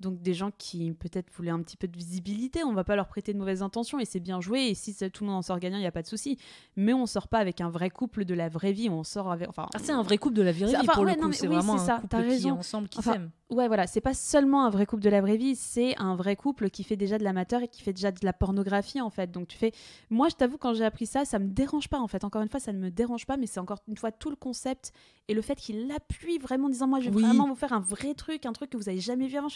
Donc des gens qui peut-être voulaient un petit peu de visibilité, on va pas leur prêter de mauvaises intentions et c'est bien joué et si tout le monde en sort gagnant, il n'y a pas de souci. Mais on sort pas avec un vrai couple de la vraie vie, on sort avec enfin ah, c'est un vrai couple de la vraie vie pour le coup, c'est vraiment un couple qui est ensemble qui s'aime. Ouais voilà, c'est pas seulement un vrai couple de la vraie vie, c'est un vrai couple qui fait déjà de l'amateur et qui fait déjà de la pornographie en fait. Donc tu fais moi je t'avoue quand j'ai appris ça, ça me dérange pas en fait. Encore une fois, ça ne me dérange pas mais c'est encore une fois tout le concept et le fait qu'il appuie vraiment en disant moi je vais vraiment vous faire un vrai truc, un truc que vous avez jamais vu avant.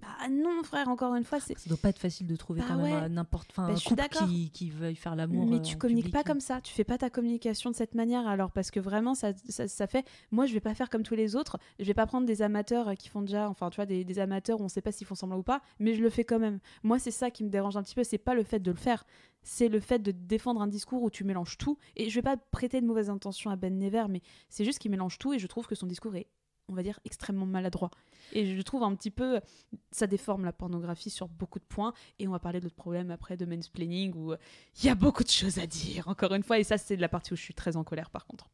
Bah non, frère, encore une fois, c'est. Ça doit pas être facile de trouver bah quand même n'importe. Bah, qui, veuille faire l'amour. Mais euh, tu communiques pas comme ça. Tu fais pas ta communication de cette manière. Alors, parce que vraiment, ça, ça, fait. Moi, je vais pas faire comme tous les autres. Je vais pas prendre des amateurs euh, qui font déjà. Enfin, tu vois, des, amateurs, où on sait pas s'ils font semblant ou pas, mais je le fais quand même. Moi, c'est ça qui me dérange un petit peu. C'est pas le fait de le faire. C'est le fait de défendre un discours où tu mélanges tout. Et je vais pas prêter de mauvaises intentions à Ben Never, mais c'est juste qu'il mélange tout et je trouve que son discours est on va dire, extrêmement maladroit. Et je trouve un petit peu, ça déforme la pornographie sur beaucoup de points. Et on va parler de problèmes problème après, de mansplaining, où il y a beaucoup de choses à dire, encore une fois. Et ça, c'est la partie où je suis très en colère, par contre.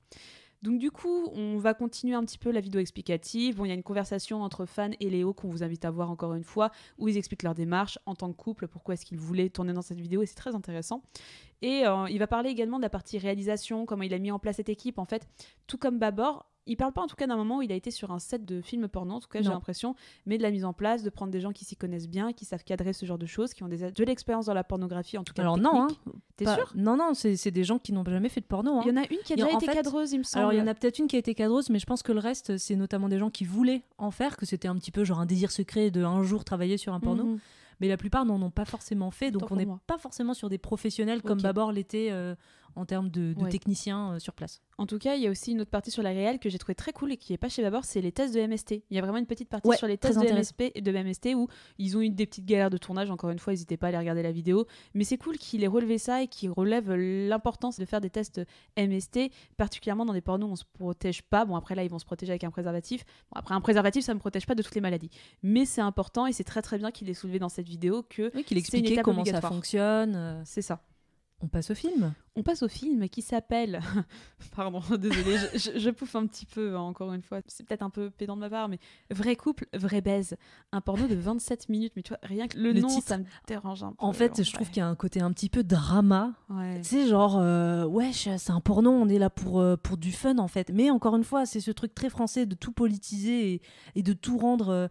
Donc du coup, on va continuer un petit peu la vidéo explicative. Bon, il y a une conversation entre Fan et Léo qu'on vous invite à voir encore une fois, où ils expliquent leur démarche en tant que couple, pourquoi est-ce qu'ils voulaient tourner dans cette vidéo, et c'est très intéressant. Et euh, il va parler également de la partie réalisation, comment il a mis en place cette équipe. En fait, tout comme Babor, il parle pas en tout cas d'un moment où il a été sur un set de films porno, en tout cas j'ai l'impression, mais de la mise en place, de prendre des gens qui s'y connaissent bien, qui savent cadrer ce genre de choses, qui ont des, de l'expérience dans la pornographie en tout cas. Alors non, hein, t'es sûr Non, non, c'est des gens qui n'ont jamais fait de porno. Hein. Il y en a une qui a déjà été cadreuse, il me semble. Alors il y en a peut-être une qui a été cadreuse, mais je pense que le reste, c'est notamment des gens qui voulaient en faire, que c'était un petit peu genre un désir secret de un jour travailler sur un porno. Mhm. mais la plupart n'en ont pas forcément fait. Donc on n'est pas forcément sur des professionnels comme Babor l'était euh, en termes de, techniciens euh, sur place. En tout cas, il y a aussi une autre partie sur la réelle que j'ai trouvé très cool et qui est pas chez Babor, c'est les tests de MST. Il y a vraiment une petite partie sur les tests de, MSP, de MST où ils ont eu des petites galères de tournage. Encore une fois, n'hésitez pas à aller regarder la vidéo. Mais c'est cool qu'il ait relevé ça et qu'il relève l'importance de faire des tests MST, particulièrement dans des pornos où on se protège pas. Bon, après là, ils vont se protéger avec un préservatif. Bon, après, un préservatif, ça ne protège pas de toutes les maladies. Mais c'est important et c'est très très bien qu'il ait soulevé dans cette vidéo que. Oui, qu'il expliquait comment ça fonctionne. Euh. C'est ça. On passe au film On passe au film qui s'appelle. *laughs* Pardon, *laughs* désolé, je, pouffe un petit peu, hein, encore une fois. C'est peut-être un peu pédant de ma part, mais Vrai couple, vrai baise. Un porno de 27 minutes, mais tu vois, rien que le, nom, ça me dérange un peu. En fait, je trouve qu'il y a un côté un petit peu drama. Tu sais, genre, ouais, euh, wesh, c'est un porno, on est là pour, euh, pour du fun, en fait. Mais encore une fois, c'est ce truc très français de tout politiser et, de tout rendre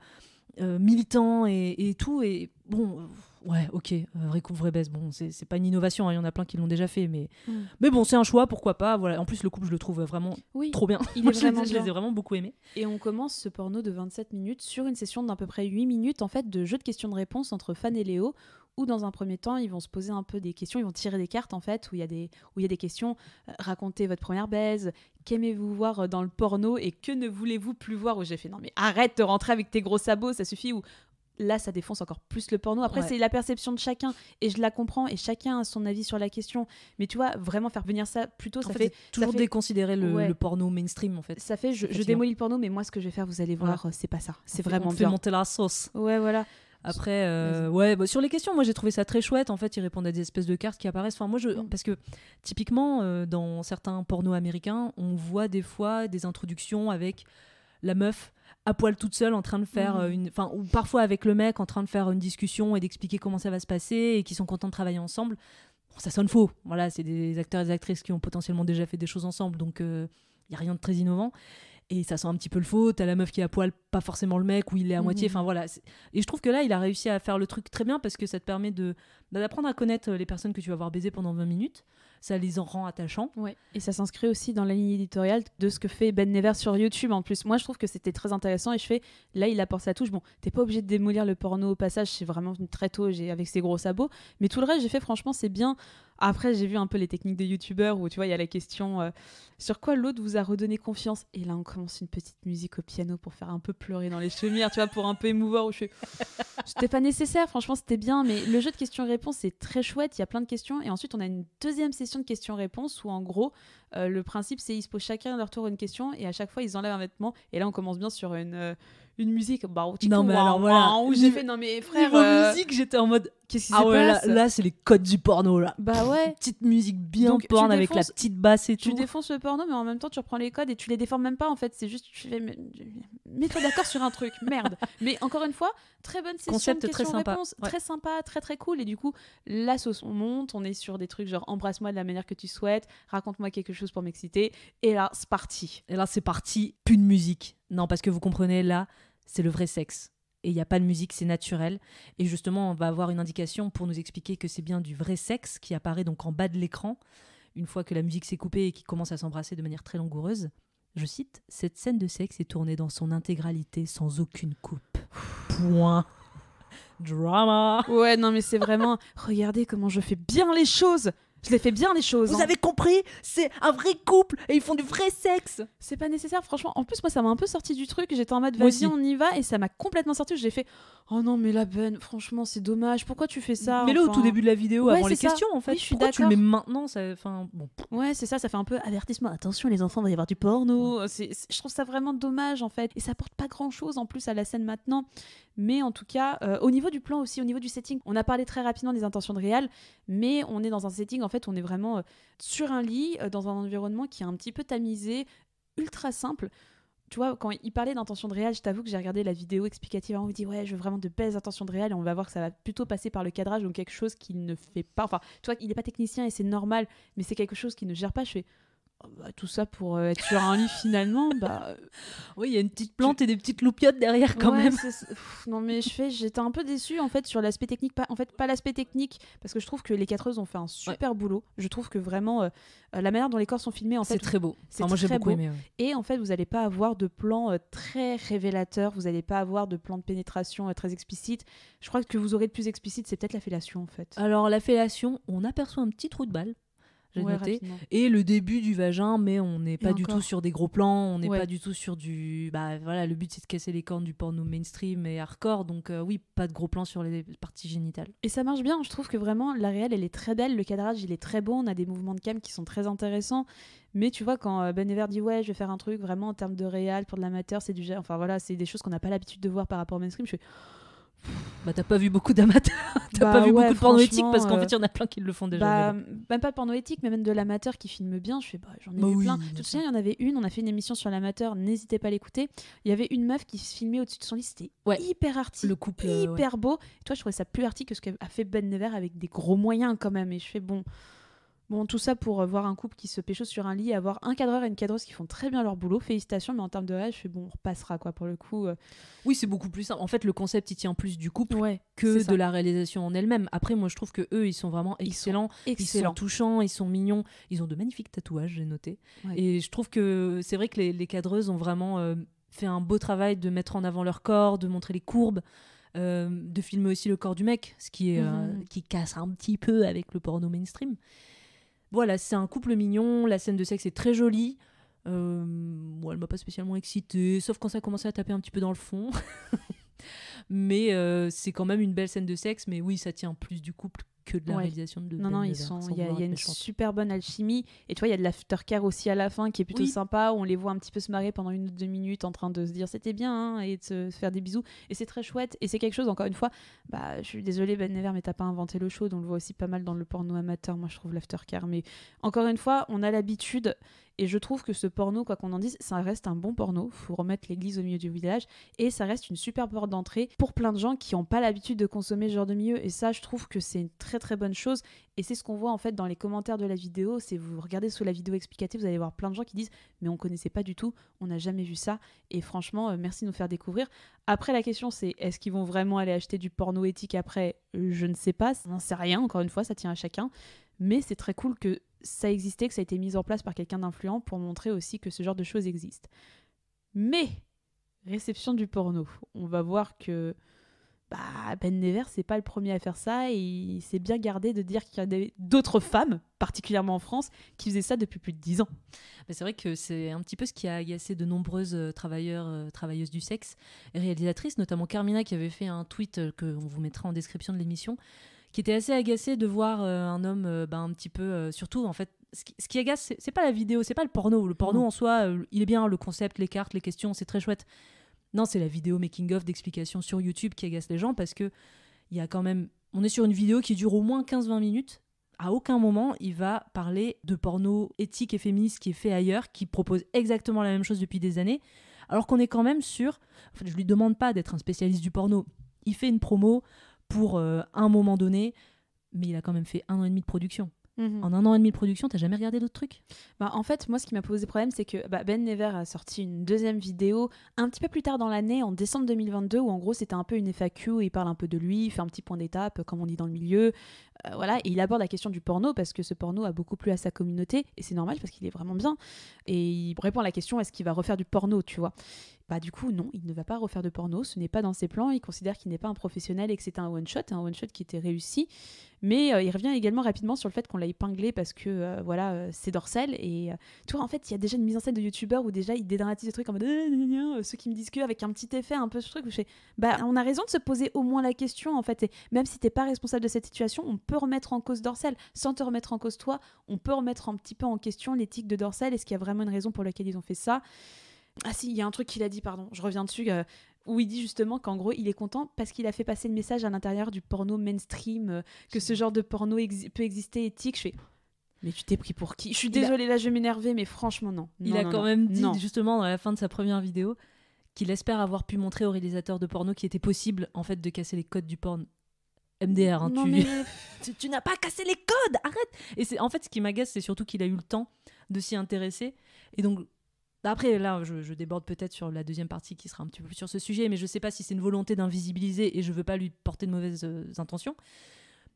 euh, militant et, tout. Et bon ouais, ok, euh, vrai couple, baisse. Bon, c'est pas une innovation, hein, il y en a plein qui l'ont déjà fait, mais, mm. mais bon, c'est un choix, pourquoi pas. Voilà. En plus, le couple, je le trouve vraiment oui, trop bien. Il est *laughs* vraiment je, les ai vraiment beaucoup aimés. Et on commence ce porno de 27 minutes sur une session d'à peu près 8 minutes en fait de jeu de questions-réponses entre Fan et Léo, où dans un premier temps, ils vont se poser un peu des questions, ils vont tirer des cartes en fait, où il y a des, où il des questions, euh, racontez votre première baise, qu'aimez-vous voir dans le porno et que ne voulez-vous plus voir, où j'ai fait non mais arrête de rentrer avec tes gros sabots, ça suffit, ou là, ça défonce encore plus le porno. Après, c'est la perception de chacun, et je la comprends, et chacun a son avis sur la question. Mais tu vois, vraiment faire venir ça plutôt, ça fait, toujours déconsidérer le, porno mainstream en fait. Ça fait, je, démolis le porno, mais moi, ce que je vais faire, vous allez voir, c'est pas ça. C'est vraiment on fait monter la sauce. Ouais, voilà. Après, euh, ouais, bah, sur les questions, moi j'ai trouvé ça très chouette. En fait, ils répondent à des espèces de cartes qui apparaissent. Enfin, moi, je, mm. parce que typiquement, euh, dans certains pornos américains, on voit des fois des introductions avec la meuf à poil toute seule en train de faire mhm. euh, une. Enfin, ou parfois avec le mec en train de faire une discussion et d'expliquer comment ça va se passer et qui sont contents de travailler ensemble. ça sonne faux. Voilà, c'est des acteurs et des actrices qui ont potentiellement déjà fait des choses ensemble, donc il euh, n'y a rien de très innovant. Et ça sent un petit peu le faux. T'as la meuf qui est à poil, pas forcément le mec, ou il est à mhm. moitié. Enfin voilà. Et je trouve que là, il a réussi à faire le truc très bien parce que ça te permet de bah, d'apprendre à connaître euh, les personnes que tu vas voir baiser pendant 20 minutes ça les en rend attachants. Ouais. Et ça s'inscrit aussi dans la ligne éditoriale de ce que fait Ben Nevers sur YouTube en plus. Moi, je trouve que c'était très intéressant et je fais, là, il apporte sa touche. Bon, t'es pas obligé de démolir le porno au passage, c'est vraiment très tôt avec ses gros sabots. Mais tout le reste, j'ai fait, franchement, c'est bien. Après, j'ai vu un peu les techniques des youtubeurs où tu vois, il y a la question euh, sur quoi l'autre vous a redonné confiance. Et là, on commence une petite musique au piano pour faire un peu pleurer dans les chemières, tu vois, pour un peu émouvoir. je fais... *laughs* c'était pas nécessaire, franchement, c'était bien. Mais le jeu de questions-réponses est très chouette. Il y a plein de questions. Et ensuite, on a une deuxième session de questions-réponses où en gros, euh, le principe c'est ils se posent chacun à leur tour une question et à chaque fois ils enlèvent un vêtement. Et là on commence bien sur une, euh, musique. Bah, non mais alors J'ai fait non mais frère. Euh, musique, j'étais en mode Qu'est-ce qui ah ouais, là, c'est les codes du porno là. Bah ouais. Petite musique bien Donc, porn avec la petite basse et tout. Tu défonces le porno mais en même temps tu reprends les codes et tu les déformes même pas en fait, c'est juste tu fais mets-toi d'accord sur un truc, *laughs* merde. Mais encore une fois, très bonne session Concept très sympa. très sympa, très très cool et du coup, la sauce on monte, on est sur des trucs genre embrasse-moi de la manière que tu souhaites, raconte-moi quelque chose pour m'exciter et là, c'est parti. Et là, c'est parti, plus de musique. Non, parce que vous comprenez là, c'est le vrai sexe et il n'y a pas de musique, c'est naturel. Et justement, on va avoir une indication pour nous expliquer que c'est bien du vrai sexe qui apparaît donc en bas de l'écran, une fois que la musique s'est coupée et qui commence à s'embrasser de manière très langoureuse. Je cite, cette scène de sexe est tournée dans son intégralité sans aucune coupe. Point drama. Ouais, non, mais c'est vraiment. Regardez comment je fais bien les choses. Je les fais bien les choses. Vous hein. avez compris C'est un vrai couple et ils font du vrai sexe. C'est pas nécessaire, franchement. En plus, moi, ça m'a un peu sorti du truc. J'étais en mode, vas-y, on y va. Et ça m'a complètement sorti. J'ai fait, oh non, mais la bonne, franchement, c'est dommage. Pourquoi tu fais ça Mais le au tout début de la vidéo, avant les questions, en fait. je suis d'accord. tu mets maintenant ça... enfin, Ouais, c'est ça. Ça fait un peu avertissement. Attention, les enfants, il va y avoir du porno. je trouve ça vraiment dommage, en fait. Et ça porte pas grand-chose, en plus, à la scène maintenant. Mais en tout cas, euh, au niveau du plan aussi, au niveau du setting, on a parlé très rapidement des intentions de réal, mais on est dans un setting, en fait, on est vraiment euh, sur un lit, euh, dans un environnement qui est un petit peu tamisé, ultra simple. Tu vois, quand il parlait d'intentions de réel, je t'avoue que j'ai regardé la vidéo explicative on me dit ouais, je veux vraiment de belles intentions de réal, et on va voir que ça va plutôt passer par le cadrage, donc quelque chose qu'il ne fait pas. Enfin, tu vois, il n'est pas technicien et c'est normal, mais c'est quelque chose qu'il ne gère pas. Je fais Oh, bah, tout ça pour euh, être sur un lit finalement, bah euh, oui, il y a une petite plante et des petites loupiottes derrière quand même. non mais je fais, j'étais un peu déçue en fait sur l'aspect technique, pas en fait pas l'aspect technique parce que je trouve que les heures ont fait un super boulot. Je trouve que vraiment euh, la manière dont les corps sont filmés en fait, c'est très beau. C'est beau. Et en fait, vous n'allez pas avoir de plan très révélateur, vous n'allez pas avoir de plan de pénétration très explicite Je crois que ce que vous aurez de plus explicite, c'est peut-être la fellation en fait. Alors la fellation, on aperçoit un petit trou de balle et le début du vagin, mais on n'est pas du tout sur des gros plans, on n'est pas du tout sur du. Bah voilà, le but c'est de casser les cornes du porno mainstream et hardcore, donc euh, oui, pas de gros plans sur les parties génitales. Et ça marche bien, je trouve que vraiment la réelle elle est très belle, le cadrage il est très bon, on a des mouvements de cam qui sont très intéressants. Mais tu vois, quand euh, ben Ever dit ouais, je vais faire un truc vraiment en termes de réel pour de l'amateur, c'est du. Enfin voilà, c'est des choses qu'on n'a pas l'habitude de voir par rapport au mainstream, je suis... Bah, t'as pas vu beaucoup d'amateurs, *laughs* t'as pas bah vu beaucoup de porno éthique parce qu'en euh, fait, il y en a plein qui le font déjà. Bah, même pas de porno éthique, mais même de l'amateur qui filme bien. Je fais, bah, j'en ai bah vu plein. Tout ça, il y en avait une, on a fait une émission sur l'amateur, n'hésitez pas à l'écouter. Il y avait une meuf qui se filmait au-dessus de son lit, c'était ouais. hyper arty, le couple, euh, hyper beau. toi, je trouvais ça plus arty que ce qu'a fait Ben Nevers avec des gros moyens quand même. Et je fais, bon. Bon, tout ça pour euh, voir un couple qui se pécho sur un lit, avoir un cadreur et une cadreuse qui font très bien leur boulot, félicitations, mais en termes de rage, je fais bon, on repassera quoi pour le coup. Euh. Oui, c'est beaucoup plus simple. En fait, le concept il tient plus du couple que de la réalisation en elle-même. Après, moi je trouve que eux ils sont vraiment excellents, ils sont, touchants, ils sont mignons, ils ont de magnifiques tatouages, j'ai noté. Et je trouve que c'est vrai que les, cadreuses ont vraiment euh, fait un beau travail de mettre en avant leur corps, de montrer les courbes. de filmer aussi le corps du mec, ce qui, mhm. qui casse un petit peu avec le porno mainstream. Voilà, c'est un couple mignon, la scène de sexe est très jolie. Euh, elle m'a pas spécialement excitée, sauf quand ça a commencé à taper un petit peu dans le fond. *laughs* mais euh, c'est quand même une belle scène de sexe, mais oui, ça tient plus du couple que la réalisation de Non, non, ben ils sont. Il y, a, une super bonne alchimie. Et tu vois, il y a de l'aftercare aussi à la fin qui est plutôt sympa. Où on les voit un petit peu se marrer pendant une ou deux minutes en train de se dire c'était bien hein, et de se faire des bisous. Et c'est très chouette. Et c'est quelque chose, encore une fois, bah, je suis désolée, Ben Never, mais t'as pas inventé le show. on le voit aussi pas mal dans le porno amateur. Moi, je trouve l'aftercare. Mais encore une fois, on a l'habitude. Et je trouve que ce porno, quoi qu'on en dise, ça reste un bon porno. Faut remettre l'église au milieu du village. Et ça reste une super porte d'entrée pour plein de gens qui n'ont pas l'habitude de consommer ce genre de milieu. Et ça, je trouve que c'est une très très bonne chose. Et c'est ce qu'on voit en fait dans les commentaires de la vidéo. C'est vous regardez sous la vidéo explicative, vous allez voir plein de gens qui disent mais on connaissait pas du tout, on n'a jamais vu ça. Et franchement, euh, merci de nous faire découvrir. Après, la question c'est est-ce qu'ils vont vraiment aller acheter du porno éthique après Je ne sais pas, on n'en sait rien. Encore une fois, ça tient à chacun mais c'est très cool que ça existait, que ça a été mis en place par quelqu'un d'influent pour montrer aussi que ce genre de choses existe. Mais réception du porno, on va voir que bah, Ben Nevers c'est pas le premier à faire ça et il s'est bien gardé de dire qu'il y avait d'autres femmes, particulièrement en France, qui faisaient ça depuis plus de dix ans. Mais c'est vrai que c'est un petit peu ce qui a agacé de nombreuses euh, travailleurs, euh, travailleuses du sexe, réalisatrices, notamment Carmina qui avait fait un tweet euh, que vous mettra en description de l'émission, qui était assez agacé de voir euh, un homme euh, ben, un petit peu, euh, surtout en fait, ce qui, agace, c'est pas la vidéo, c'est pas le porno. Le porno en soi, il est bien, le concept, les cartes, les questions, c'est très chouette. Non, c'est la vidéo making-of d'explication sur YouTube qui agace les gens parce que il y a quand même. On est sur une vidéo qui dure au moins 15-20 minutes. À aucun moment, il va parler de porno éthique et féministe qui est fait ailleurs, qui propose exactement la même chose depuis des années. Alors qu'on est quand même sur. Enfin, je lui demande pas d'être un spécialiste du porno. Il fait une promo pour euh, un moment donné, mais il a quand même fait un an et demi de production. Mhm. En un an et demi de production, t'as jamais regardé d'autres trucs bah, En fait, moi, ce qui m'a posé problème, c'est que bah, Ben Never a sorti une deuxième vidéo un petit peu plus tard dans l'année, en décembre 2022, où en gros, c'était un peu une FAQ, il parle un peu de lui, fait un petit point d'étape, comme on dit dans le milieu. Euh, voilà, et il aborde la question du porno, parce que ce porno a beaucoup plu à sa communauté, et c'est normal, parce qu'il est vraiment bien. Et il répond à la question, est-ce qu'il va refaire du porno, tu vois bah du coup non, il ne va pas refaire de porno, ce n'est pas dans ses plans, il considère qu'il n'est pas un professionnel et que c'est un one-shot, un one-shot qui était réussi, mais euh, il revient également rapidement sur le fait qu'on l'a épinglé parce que euh, voilà, euh, c'est dorsal, et toi en fait il y a déjà une mise en scène de youtubeur où déjà il dédramatise le truc en mode ceux qui me disent que avec un petit effet un peu ce truc où je bah on a raison de se poser au moins la question en fait, et même si t'es pas responsable de cette situation, on peut remettre en cause Dorsel, sans te remettre en cause toi, on peut remettre un petit peu en question l'éthique de Dorsel. est-ce qu'il y a vraiment une raison pour laquelle ils ont fait ça ah si, il y a un truc qu'il a dit, pardon, je reviens dessus, euh, où il dit justement qu'en gros, il est content parce qu'il a fait passer le message à l'intérieur du porno mainstream, euh, que ce genre de porno peut exister éthique. Je fais... Mais tu t'es pris pour qui Je suis désolée, là je vais m'énerver, mais franchement non. il a quand même dit justement à la fin de sa première vidéo qu'il espère avoir pu montrer aux réalisateurs de porno qu'il était possible en fait de casser les codes du porno. MDR, hein, tu... Mais... *laughs* tu... n'as pas cassé les codes, arrête. Et c'est en fait ce qui m'agace, c'est surtout qu'il a eu le temps de s'y intéresser. Et donc bah, après, là, je, déborde peut-être sur la deuxième partie qui sera un petit peu plus sur ce sujet, mais je ne sais pas si c'est une volonté d'invisibiliser et je ne veux pas lui porter de mauvaises euh, intentions.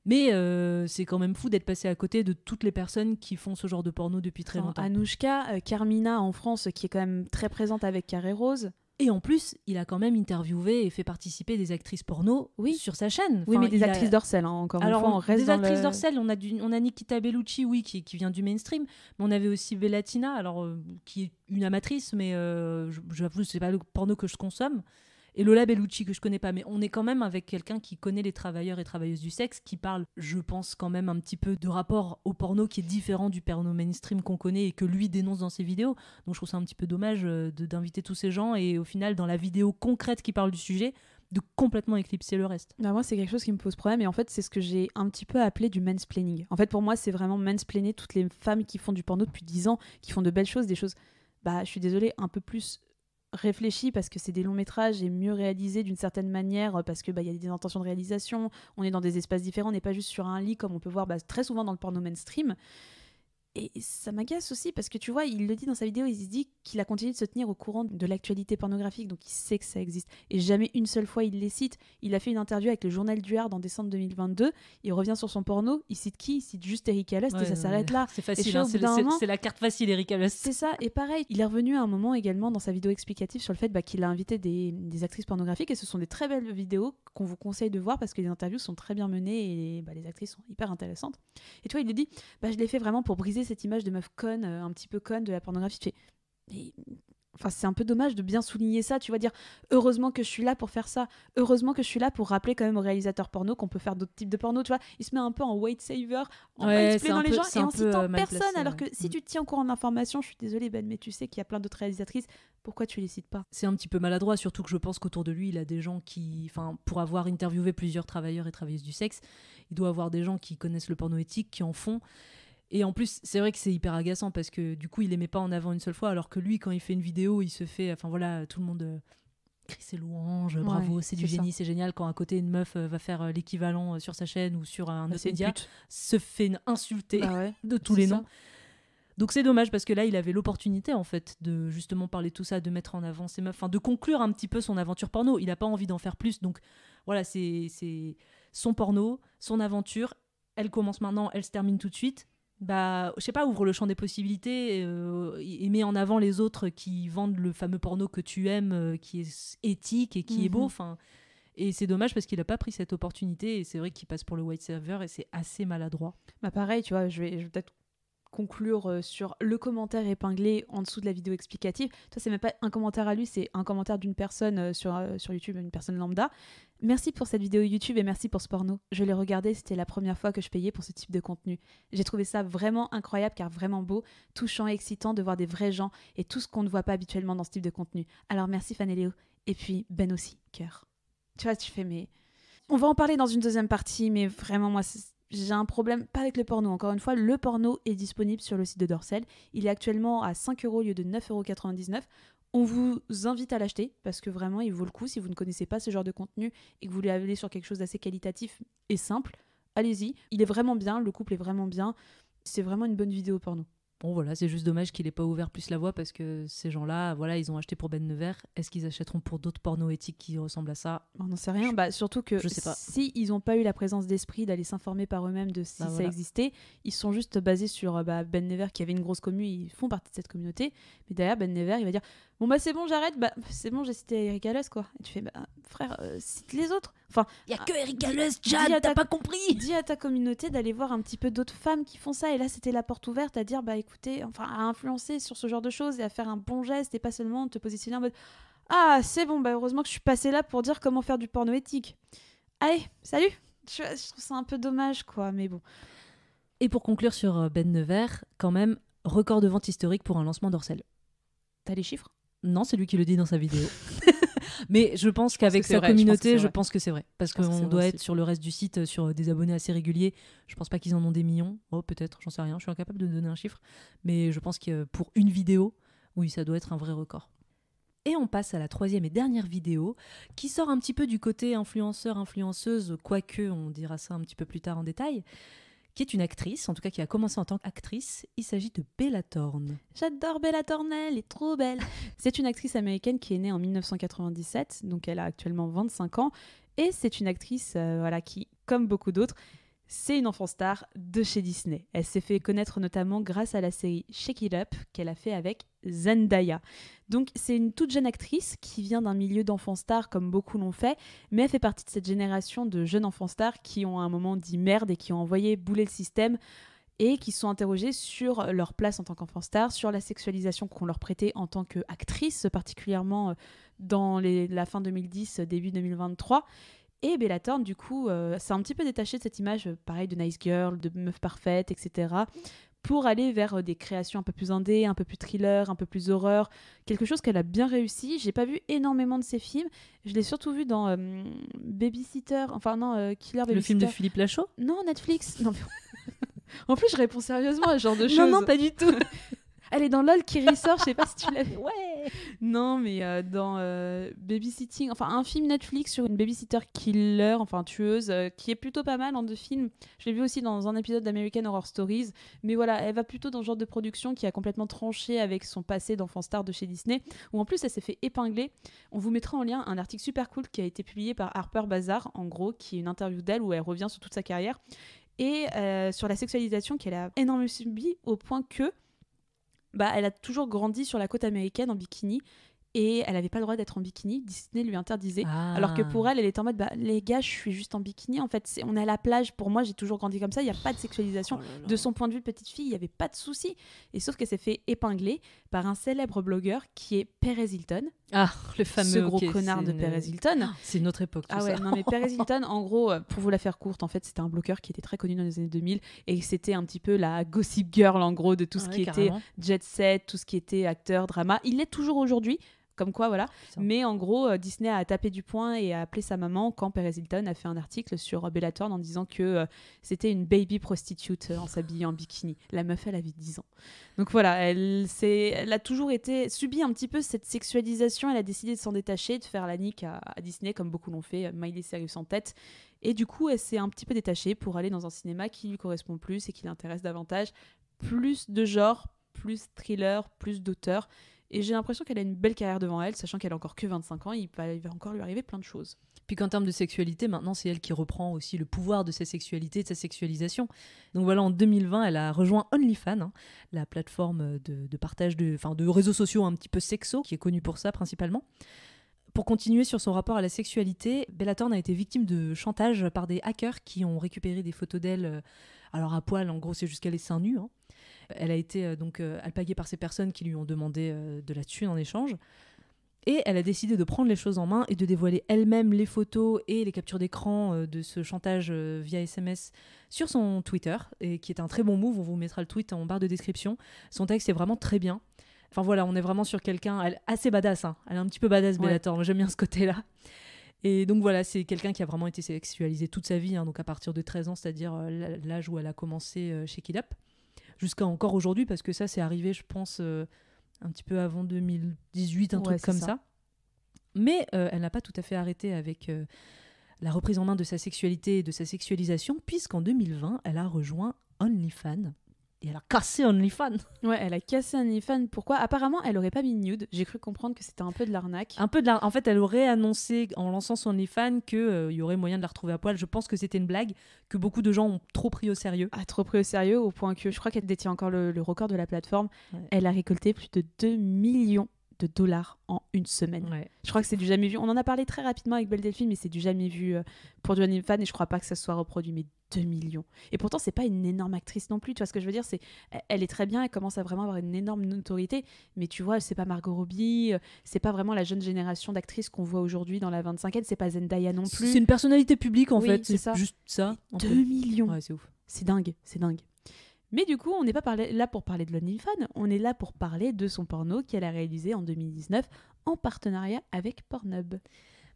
Mais euh, c'est quand même fou d'être passé à côté de toutes les personnes qui font ce genre de porno depuis très longtemps. Anouchka, euh, Carmina en France, qui est quand même très présente avec Carré Rose. Et en plus, il a quand même interviewé et fait participer des actrices porno oui. sur sa chaîne. oui, mais des actrices d'Orcel, hein, encore une fois, on Des actrices on, a on Nikita Bellucci, oui, qui, vient du mainstream, mais on avait aussi Bellatina, alors, euh, qui est une amatrice, mais euh, j'avoue, c'est pas le porno que je consomme et Lola Bellucci que je connais pas, mais on est quand même avec quelqu'un qui connaît les travailleurs et travailleuses du sexe, qui parle, je pense, quand même un petit peu de rapport au porno qui est différent du porno mainstream qu'on connaît et que lui dénonce dans ses vidéos. Donc je trouve ça un petit peu dommage euh, d'inviter tous ces gens et au final, dans la vidéo concrète qui parle du sujet, de complètement éclipser le reste. Bah moi, c'est quelque chose qui me pose problème et en fait, c'est ce que j'ai un petit peu appelé du mansplaining. En fait, pour moi, c'est vraiment mansplainer toutes les femmes qui font du porno depuis 10 ans, qui font de belles choses, des choses, bah, je suis désolée, un peu plus réfléchi parce que c'est des longs métrages et mieux réalisés d'une certaine manière euh, parce que bah, il y a des intentions de réalisation, on est dans des espaces différents, on n'est pas juste sur un lit comme on peut voir bah, très souvent dans le porno mainstream. Et ça m'agace aussi parce que tu vois, il le dit dans sa vidéo, il se dit qu'il a continué de se tenir au courant de l'actualité pornographique, donc il sait que ça existe. Et jamais une seule fois il les cite. Il a fait une interview avec le journal du Hard en décembre 2022. Il revient sur son porno. Il cite qui Il cite juste Eric Alast et ça s'arrête là. C'est facile, hein, c'est la carte facile, Eric C'est ça. Et pareil, il est revenu à un moment également dans sa vidéo explicative sur le fait bah, qu'il a invité des, des, actrices pornographiques et ce sont des très belles vidéos qu'on vous conseille de voir parce que les interviews sont très bien menées et bah, les actrices sont hyper intéressantes. Et tu vois, il lui dit bah, je l'ai fait vraiment pour briser cette image de meuf conne, euh, un petit peu conne de la pornographie. Enfin, c'est un peu dommage de bien souligner ça, tu vois, dire heureusement que je suis là pour faire ça, heureusement que je suis là pour rappeler quand même aux réalisateurs porno qu'on peut faire d'autres types de porno, tu vois. Il se met un peu en white saver, en ouais, les gens et en citant euh, personne, alors que si mm. tu te tiens au courant d'informations, je suis désolée Ben, mais tu sais qu'il y a plein d'autres réalisatrices, pourquoi tu les cites pas C'est un petit peu maladroit, surtout que je pense qu'autour de lui, il a des gens qui, enfin, pour avoir interviewé plusieurs travailleurs et travailleuses du sexe, il doit avoir des gens qui connaissent le porno éthique, qui en font et en plus, c'est vrai que c'est hyper agaçant parce que du coup, il les met pas en avant une seule fois, alors que lui, quand il fait une vidéo, il se fait. Enfin voilà, tout le monde euh, crie ses louanges, bravo, c'est du génie, c'est génial. Quand à côté, une meuf euh, va faire euh, l'équivalent sur sa chaîne ou sur un autre média, se fait insulter bah *laughs* de tous les noms. Donc c'est dommage parce que là, il avait l'opportunité en fait de justement parler de tout ça, de mettre en avant ses meufs, enfin de conclure un petit peu son aventure porno. Il n'a pas envie d'en faire plus, donc voilà, c'est son porno, son aventure. Elle commence maintenant, elle se termine tout de suite bah, je sais pas, ouvre le champ des possibilités euh, et met en avant les autres qui vendent le fameux porno que tu aimes, euh, qui est éthique et qui est beau. Mhm. Enfin, et c'est dommage parce qu'il n'a pas pris cette opportunité et c'est vrai qu'il passe pour le white server et c'est assez maladroit. Bah pareil, tu vois, je je vais peut-être conclure euh, sur le commentaire épinglé en dessous de la vidéo explicative. Toi, c'est même pas un commentaire à lui, c'est un commentaire d'une personne euh, sur, euh, sur YouTube, une personne lambda. Merci pour cette vidéo YouTube et merci pour ce porno. Je l'ai regardé, c'était la première fois que je payais pour ce type de contenu. J'ai trouvé ça vraiment incroyable car vraiment beau, touchant et excitant de voir des vrais gens et tout ce qu'on ne voit pas habituellement dans ce type de contenu. Alors merci Fanéléo et puis Ben aussi, cœur. Tu vois, tu fais mais... On va en parler dans une deuxième partie, mais vraiment moi... c'est j'ai un problème, pas avec le porno, encore une fois, le porno est disponible sur le site de Dorsel. Il est actuellement à 5 euros au lieu de 9,99 euros. On vous invite à l'acheter parce que vraiment il vaut le coup. Si vous ne connaissez pas ce genre de contenu et que vous voulez aller sur quelque chose d'assez qualitatif et simple, allez-y. Il est vraiment bien, le couple est vraiment bien. C'est vraiment une bonne vidéo porno. Bon voilà, c'est juste dommage qu'il n'ait pas ouvert plus la voie parce que ces gens-là, voilà, ils ont acheté pour Ben Nevers. Est-ce qu'ils achèteront pour d'autres porno éthiques qui ressemblent à ça On n'en sait rien. Bah, surtout que je si ils n'ont pas eu la présence d'esprit d'aller s'informer par eux-mêmes de si bah, ça existait, ils sont juste basés sur bah, Ben Nevers qui avait une grosse commune. ils font partie de cette communauté. Mais derrière Ben Nevers, il va dire bon bah c'est bon, j'arrête. Bah c'est bon, j'ai cité Eric Alas quoi. Et tu fais bah frère, euh, cite les autres. Enfin, il y a ah, que Erika Lust, Jade, t'as pas compris. Dis à ta communauté d'aller voir un petit peu d'autres femmes qui font ça. Et là, c'était la porte ouverte à dire, bah écoutez, enfin, à influencer sur ce genre de choses et à faire un bon geste et pas seulement te positionner en mode, ah c'est bon, bah heureusement que je suis passée là pour dire comment faire du porno éthique. Allez, salut. Je, trouve ça un peu dommage, quoi, mais bon. Et pour conclure sur euh, Ben Nevers, quand même, record de vente historique pour un lancement d'Orsel T'as les chiffres Non, c'est lui qui le dit dans sa vidéo. *laughs* Mais je pense qu'avec sa communauté, je pense que c'est vrai. Parce qu'on doit être sur le reste du site, euh, sur euh, des abonnés assez réguliers. Je pense pas qu'ils en ont des millions. Oh, peut-être, j'en sais rien. Je suis incapable de donner un chiffre. Mais je pense que euh, pour une vidéo, oui, ça doit être un vrai record. Et on passe à la troisième et dernière vidéo, qui sort un petit peu du côté influenceur-influenceuse, quoique on dira ça un petit peu plus tard en détail qui est une actrice, en tout cas qui a commencé en tant qu'actrice. Il s'agit de Bella Thorne. J'adore Bella Thorne, elle est trop belle. *laughs* c'est une actrice américaine qui est née en 1997, donc elle a actuellement 25 ans. Et c'est une actrice euh, voilà, qui, comme beaucoup d'autres, c'est une enfant star de chez Disney. Elle s'est fait connaître notamment grâce à la série Shake It Up qu'elle a fait avec Zendaya. Donc c'est une toute jeune actrice qui vient d'un milieu d'enfant star comme beaucoup l'ont fait, mais elle fait partie de cette génération de jeunes enfants stars qui ont à un moment dit merde et qui ont envoyé bouler le système et qui sont interrogés sur leur place en tant qu'enfant star, sur la sexualisation qu'on leur prêtait en tant qu'actrice, particulièrement euh, dans la fin 2010, début 2023, et Bella Thorne, du coup, s'est euh, un petit peu détaché de cette image, euh, pareil, de nice girl, de meuf parfaite, etc., pour aller vers euh, des créations un peu plus indé, un peu plus thriller, un peu plus horreur, quelque chose qu'elle a bien réussi. J'ai pas vu énormément de ses films, je l'ai surtout vu dans Babysitter, enfin non, Killer Babysitter. Le film de Philippe Lachaud Non, Netflix. Non, *laughs* en plus, je réponds sérieusement à ce genre de choses. Non, non, pas du tout. *laughs* Elle est dans LOL qui ressort, je sais pas si tu l'as vu. Ouais non, mais euh, dans euh, Babysitting, enfin un film Netflix sur une babysitter killer, enfin tueuse, euh, qui est plutôt pas mal en hein, deux films. Je l'ai vu aussi dans un épisode d'American Horror Stories. Mais voilà, elle va plutôt dans le genre de production qui a complètement tranché avec son passé d'enfant star de chez Disney, où en plus elle s'est fait épingler. On vous mettra en lien un article super cool qui a été publié par Harper Bazaar, en gros, qui est une interview d'elle où elle revient sur toute sa carrière et sur la sexualisation qu'elle a énormément subie au point que bah, elle a toujours grandi sur la côte américaine en bikini et elle n'avait pas le droit d'être en bikini. Disney lui interdisait. Ah. Alors que pour elle, elle était en mode bah, les gars, je suis juste en bikini. En fait, on est à la plage. Pour moi, j'ai toujours grandi comme ça. Il n'y a pas de sexualisation. Oh de son point de vue, petite fille, il n'y avait pas de souci. Et sauf qu'elle s'est fait épingler par un célèbre blogueur qui est Perez Hilton. Ah, le fameux ce gros connard de Perez Hilton. *gasps* c'est notre époque. Tout ah ouais, non mais Perez *laughs* Hilton, en gros, euh, pour vous la faire courte, en fait, c'était un blogueur qui était très connu dans les années 2000 et c'était un petit peu la gossip girl en gros de tout ah ce qui était jet set, tout ce qui était acteur, drama. Il l'est toujours aujourd'hui, quoi, voilà. mais en gros, euh, Disney a tapé du poing et a appelé sa maman quand Perez Hilton a fait un article sur Thorne en disant que euh, c'était une baby prostitute euh, en s'habillant en bikini. La meuf, elle avait 10 ans. Donc voilà, elle, elle a toujours été subi un petit peu cette sexualisation. Elle a décidé de s'en détacher, de faire la nique à, Disney, comme beaucoup l'ont fait, Miley Cyrus en tête. Et du coup, elle s'est un petit peu détachée pour aller dans un cinéma qui lui correspond plus et qui l'intéresse davantage. Plus de genre, plus thriller, plus d'auteur. Et j'ai l'impression qu'elle a une belle carrière devant elle, sachant qu'elle a encore que 25 ans, il va, encore lui arriver plein de choses. Puis qu'en termes de sexualité, maintenant, c'est elle qui reprend aussi le pouvoir de sa sexualité, de sa sexualisation. Donc voilà, en 2020, elle a rejoint OnlyFans, hein, la plateforme de, partage de, de réseaux sociaux un petit peu sexo, qui est connue pour ça principalement. Pour continuer sur son rapport à la sexualité, Bella Thorne a été victime de chantage par des hackers qui ont récupéré des photos d'elle, euh, alors à poil, en gros c'est jusqu'à les seins nus, hein. Elle a été euh, donc euh, alpaguée par ces personnes qui lui ont demandé euh, de la tuer en échange. Et elle a décidé de prendre les choses en main et de dévoiler elle-même les photos et les captures d'écran de ce chantage via SMS sur son Twitter, et qui est un très bon move. On vous mettra le tweet en barre de description. Son texte est vraiment très bien. Enfin voilà, on est vraiment sur quelqu'un assez badass. Hein. Elle est un petit peu badass, ouais. Bellator. J'aime bien ce côté-là. Et donc voilà, c'est quelqu'un qui a vraiment été sexualisé toute sa vie, hein, donc à partir de 13 ans, c'est-à-dire l'âge où elle a commencé chez Kid Up jusqu'à encore aujourd'hui, parce que ça, c'est arrivé, je pense, euh, un petit peu avant 2018, un truc comme ça. Mais euh, elle n'a pas tout à fait arrêté avec euh, la reprise en main de sa sexualité et de sa sexualisation, puisqu'en 2020, elle a rejoint OnlyFans, et elle a cassé OnlyFans. Ouais, elle a cassé OnlyFans. Pourquoi Apparemment, elle n'aurait pas mis nude. J'ai cru comprendre que c'était un peu de l'arnaque. Un peu de En fait, elle aurait annoncé en lançant son OnlyFans qu'il euh, y aurait moyen de la retrouver à poil. Je pense que c'était une blague que beaucoup de gens ont trop pris au sérieux. Ah, trop pris au sérieux au point que je crois qu'elle détient encore le, record de la plateforme. Elle a récolté plus de 2 millions de dollars en une semaine. Je crois que c'est du jamais vu. On en a parlé très rapidement avec Belle Delphine, mais c'est du jamais vu euh, pour Johnny Fan et je crois pas que ça soit reproduit. Mais 2 millions. Et pourtant, c'est pas une énorme actrice non plus. Tu vois ce que je veux dire C'est, elle est très bien. Elle commence à vraiment avoir une énorme notoriété. Mais tu vois, c'est pas Margot Robbie. Euh, c'est pas vraiment la jeune génération d'actrices qu'on voit aujourd'hui dans la 25e. C'est pas Zendaya non plus. C'est une personnalité publique en fait. C'est ça. Juste ça. 2 millions. Ouais, c'est ouf. C'est dingue. C'est dingue. Mais du coup, on n'est pas là pour parler de l'OnlyFans, on est là pour parler de son porno qu'elle a réalisé en 2019 en partenariat avec Pornhub.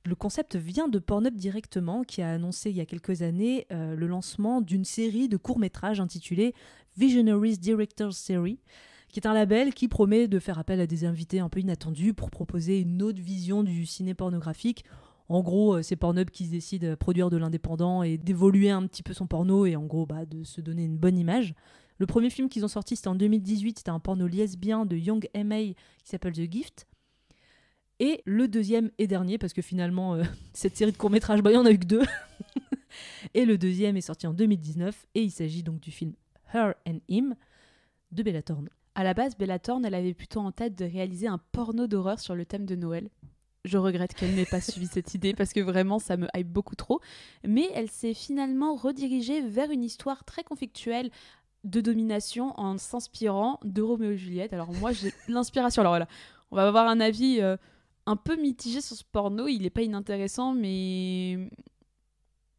Le concept vient de Pornhub directement, qui a annoncé il y a quelques années euh, le lancement d'une série de courts-métrages intitulée Visionaries Directors Series, qui est un label qui promet de faire appel à des invités un peu inattendus pour proposer une autre vision du ciné pornographique. En gros, euh, c'est Pornhub qui décide de produire de l'indépendant et d'évoluer un petit peu son porno et en gros bah, de se donner une bonne image. Le premier film qu'ils ont sorti, c'était en 2018, c'était un porno lesbien de Young M.A. qui s'appelle The Gift. Et le deuxième et dernier, parce que finalement, euh, *laughs* cette série de courts-métrages, bah, il n'y en a eu que deux. *laughs* et le deuxième est sorti en 2019, et il s'agit donc du film Her and Him de Bella Thorne. À la base, Bella Thorne, elle avait plutôt en tête de réaliser un porno d'horreur sur le thème de Noël. Je regrette qu'elle n'ait pas *laughs* suivi cette idée parce que vraiment ça me hype beaucoup trop. Mais elle s'est finalement redirigée vers une histoire très conflictuelle de domination en s'inspirant de Roméo et Juliette. Alors moi, j'ai *laughs* l'inspiration. Alors voilà, on va avoir un avis euh, un peu mitigé sur ce porno. Il n'est pas inintéressant, mais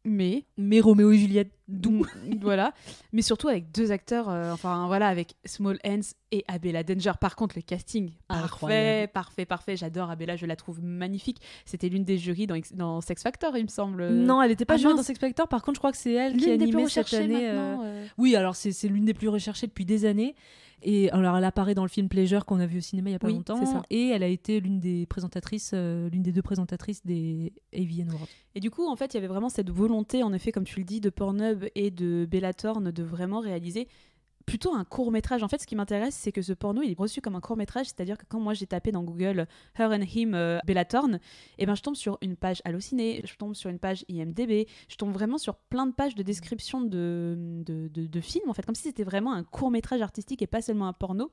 mais mais Roméo et Juliette mm, *laughs* voilà mais surtout avec deux acteurs euh, enfin voilà avec Small Hands et Abella Danger par contre le casting parfait parfait parfait j'adore Abella je la trouve magnifique c'était l'une des jurys dans, Sex Factor il me semble non elle n'était pas ah, jurée dans Sex Factor par contre je crois que c'est elle qui a animé cette année euh, euh. oui alors c'est l'une des plus recherchées depuis des années et alors, elle apparaît dans le film Pleasure qu'on a vu au cinéma il n'y a pas longtemps. Et elle a été l'une des présentatrices, euh, l'une des deux présentatrices des AVN Et du coup, en fait, il y avait vraiment cette volonté, en effet, comme tu le dis, de Pornhub et de Thorne de vraiment réaliser plutôt un court métrage. En fait, ce qui m'intéresse, c'est que ce porno, il est reçu comme un court métrage, c'est-à-dire que quand moi j'ai tapé dans Google Her and Him euh, Bella Thorne, et eh ben je tombe sur une page hallucinée, je tombe sur une page IMDb, je tombe vraiment sur plein de pages de description de, de, films, en fait, comme si c'était vraiment un court métrage artistique et pas seulement un porno.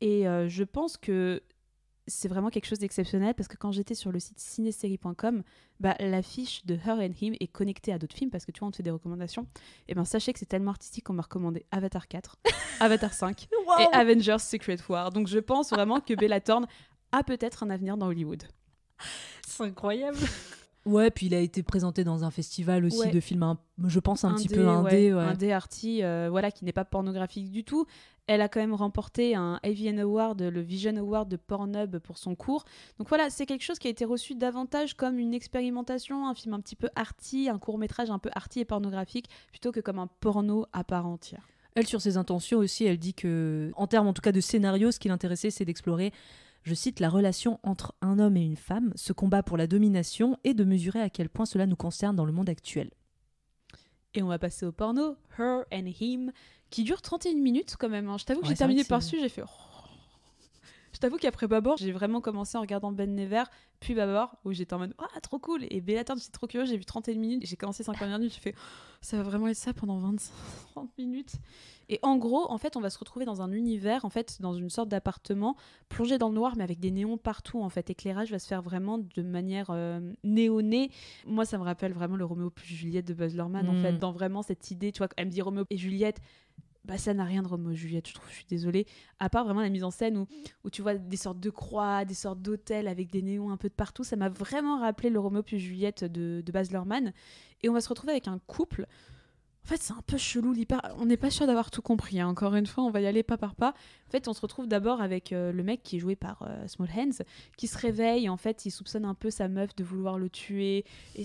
Et euh, je pense que c'est vraiment quelque chose d'exceptionnel parce que quand j'étais sur le site cinésérie.com, bah, l'affiche de Her and Him est connectée à d'autres films parce que tu vois, on te fait des recommandations. Et eh ben sachez que c'est tellement artistique qu'on m'a recommandé Avatar 4, *laughs* Avatar 5 et Avengers Secret War. Donc je pense vraiment que Bella Thorne a peut-être un avenir dans Hollywood. C'est incroyable. *laughs* Ouais, puis il a été présenté dans un festival aussi de films, je pense, un, petit peu indé. Ouais. Indé arty, euh, voilà, qui n'est pas pornographique du tout. Elle a quand même remporté un AVN Award, le Vision Award de Pornhub pour son cours. Donc voilà, c'est quelque chose qui a été reçu davantage comme une expérimentation, un film un petit peu arty, un court-métrage un peu arty et pornographique, plutôt que comme un porno à part entière. Elle, sur ses intentions aussi, elle dit que, en termes en tout cas de scénario, ce qui l'intéressait, c'est d'explorer je cite, la relation entre un homme et une femme, ce combat pour la domination, et de mesurer à quel point cela nous concerne dans le monde actuel. Et on va passer au porno, Her and Him, qui dure 31 minutes quand même. Hein. Je t'avoue que j'ai terminé par dessus, j'ai fait... Oh. Je t'avoue qu'après Babord, j'ai vraiment commencé en regardant Ben Never, puis Babord, où j'étais en mode Ah, trop cool Et je j'étais trop curieux, j'ai vu 31 minutes, j'ai commencé 51 minutes, je fais Ça va vraiment être ça pendant 20 30 *laughs* minutes. Et en gros, en fait, on va se retrouver dans un univers, en fait, dans une sorte d'appartement, plongé dans le noir, mais avec des néons partout, en fait. L'éclairage va se faire vraiment de manière euh, néonée. Moi, ça me rappelle vraiment le Roméo plus Juliette de Buzz en fait, hmm. dans vraiment cette idée, tu vois, elle me dit Roméo et Juliette, bah ça n'a rien de Romeo et Juliette, je trouve, je suis désolée. À part vraiment la mise en scène où, tu vois des sortes de croix, des sortes d'hôtels avec des néons un peu de partout, ça m'a vraiment rappelé le Romeo et Juliette de, de Baz Et on va se retrouver avec un couple. En fait, c'est un peu chelou On n'est pas sûr d'avoir tout compris. Hein. Encore une fois, on va y aller pas par pas. En fait, on se retrouve d'abord avec euh, le mec qui est joué par euh, Small Hands, qui se réveille. En fait, il soupçonne un peu sa meuf de vouloir le tuer. Et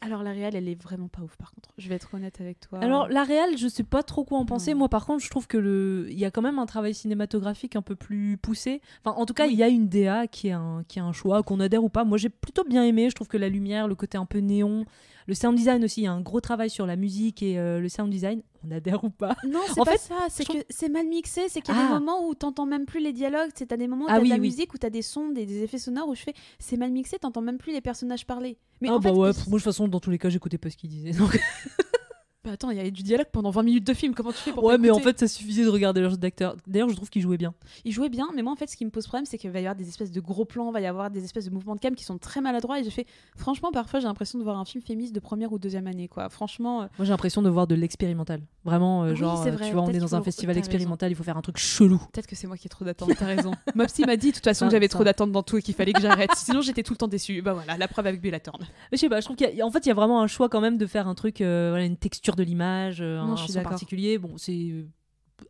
alors la réal, elle est vraiment pas ouf par contre. Je vais être honnête avec toi. Alors la réal, je sais pas trop quoi en penser. Moi par contre, je trouve que le il y a quand même un travail cinématographique un peu plus poussé. Enfin en tout cas, il y a une DA qui est un qui est un choix qu'on adhère ou pas. Moi j'ai plutôt bien aimé, je trouve que la lumière, le côté un peu néon, le sound design aussi, il y a un gros travail sur la musique et euh, le sound design on adhère ou pas. Non, c'est pas ça. C'est que c'est mal mixé. C'est qu'il y a des ah. moments où t'entends même plus les dialogues. C'est à des moments où ah t'as de la musique, où t'as des sons, des, des, effets sonores où je fais c'est mal mixé. T'entends même plus les personnages parler. Mais ah en bah ouais, moi de toute façon, dans tous les cas, j'écoutais pas ce qu'ils disaient. Donc... *laughs* Bah, attends, il y avait du dialogue pendant 20 minutes de film, comment tu fais pour Ouais, mais en fait, ça suffisait de regarder le jeu d'acteur. D'ailleurs, je trouve qu'ils jouaient bien. Ils jouaient bien, mais moi, en fait, ce qui me pose problème, c'est qu'il va y avoir des espèces de gros plans, il va y avoir des espèces de mouvements de cam qui sont très maladroits. Et je fais franchement, parfois, j'ai l'impression de voir un film féministe de première ou deuxième année, quoi. Franchement. Euh, moi, j'ai l'impression de voir de l'expérimental. Vraiment, euh, genre, euh, tu vois, on est dans un festival expérimental, il faut faire un truc chelou. Peut-être que c'est moi qui ai trop d'attentes, t'as raison. *laughs* Mopsy m'a dit, de toute façon, que j'avais trop d'attente dans tout et qu'il fallait que j'arrête. Sinon, j'étais tout le temps déçu Bah voilà, la preuve avec je sais je trouve qu'en fait, il y a vraiment un choix quand même de faire un truc, une texture de l'image, euh, un particulier. Bon, c'est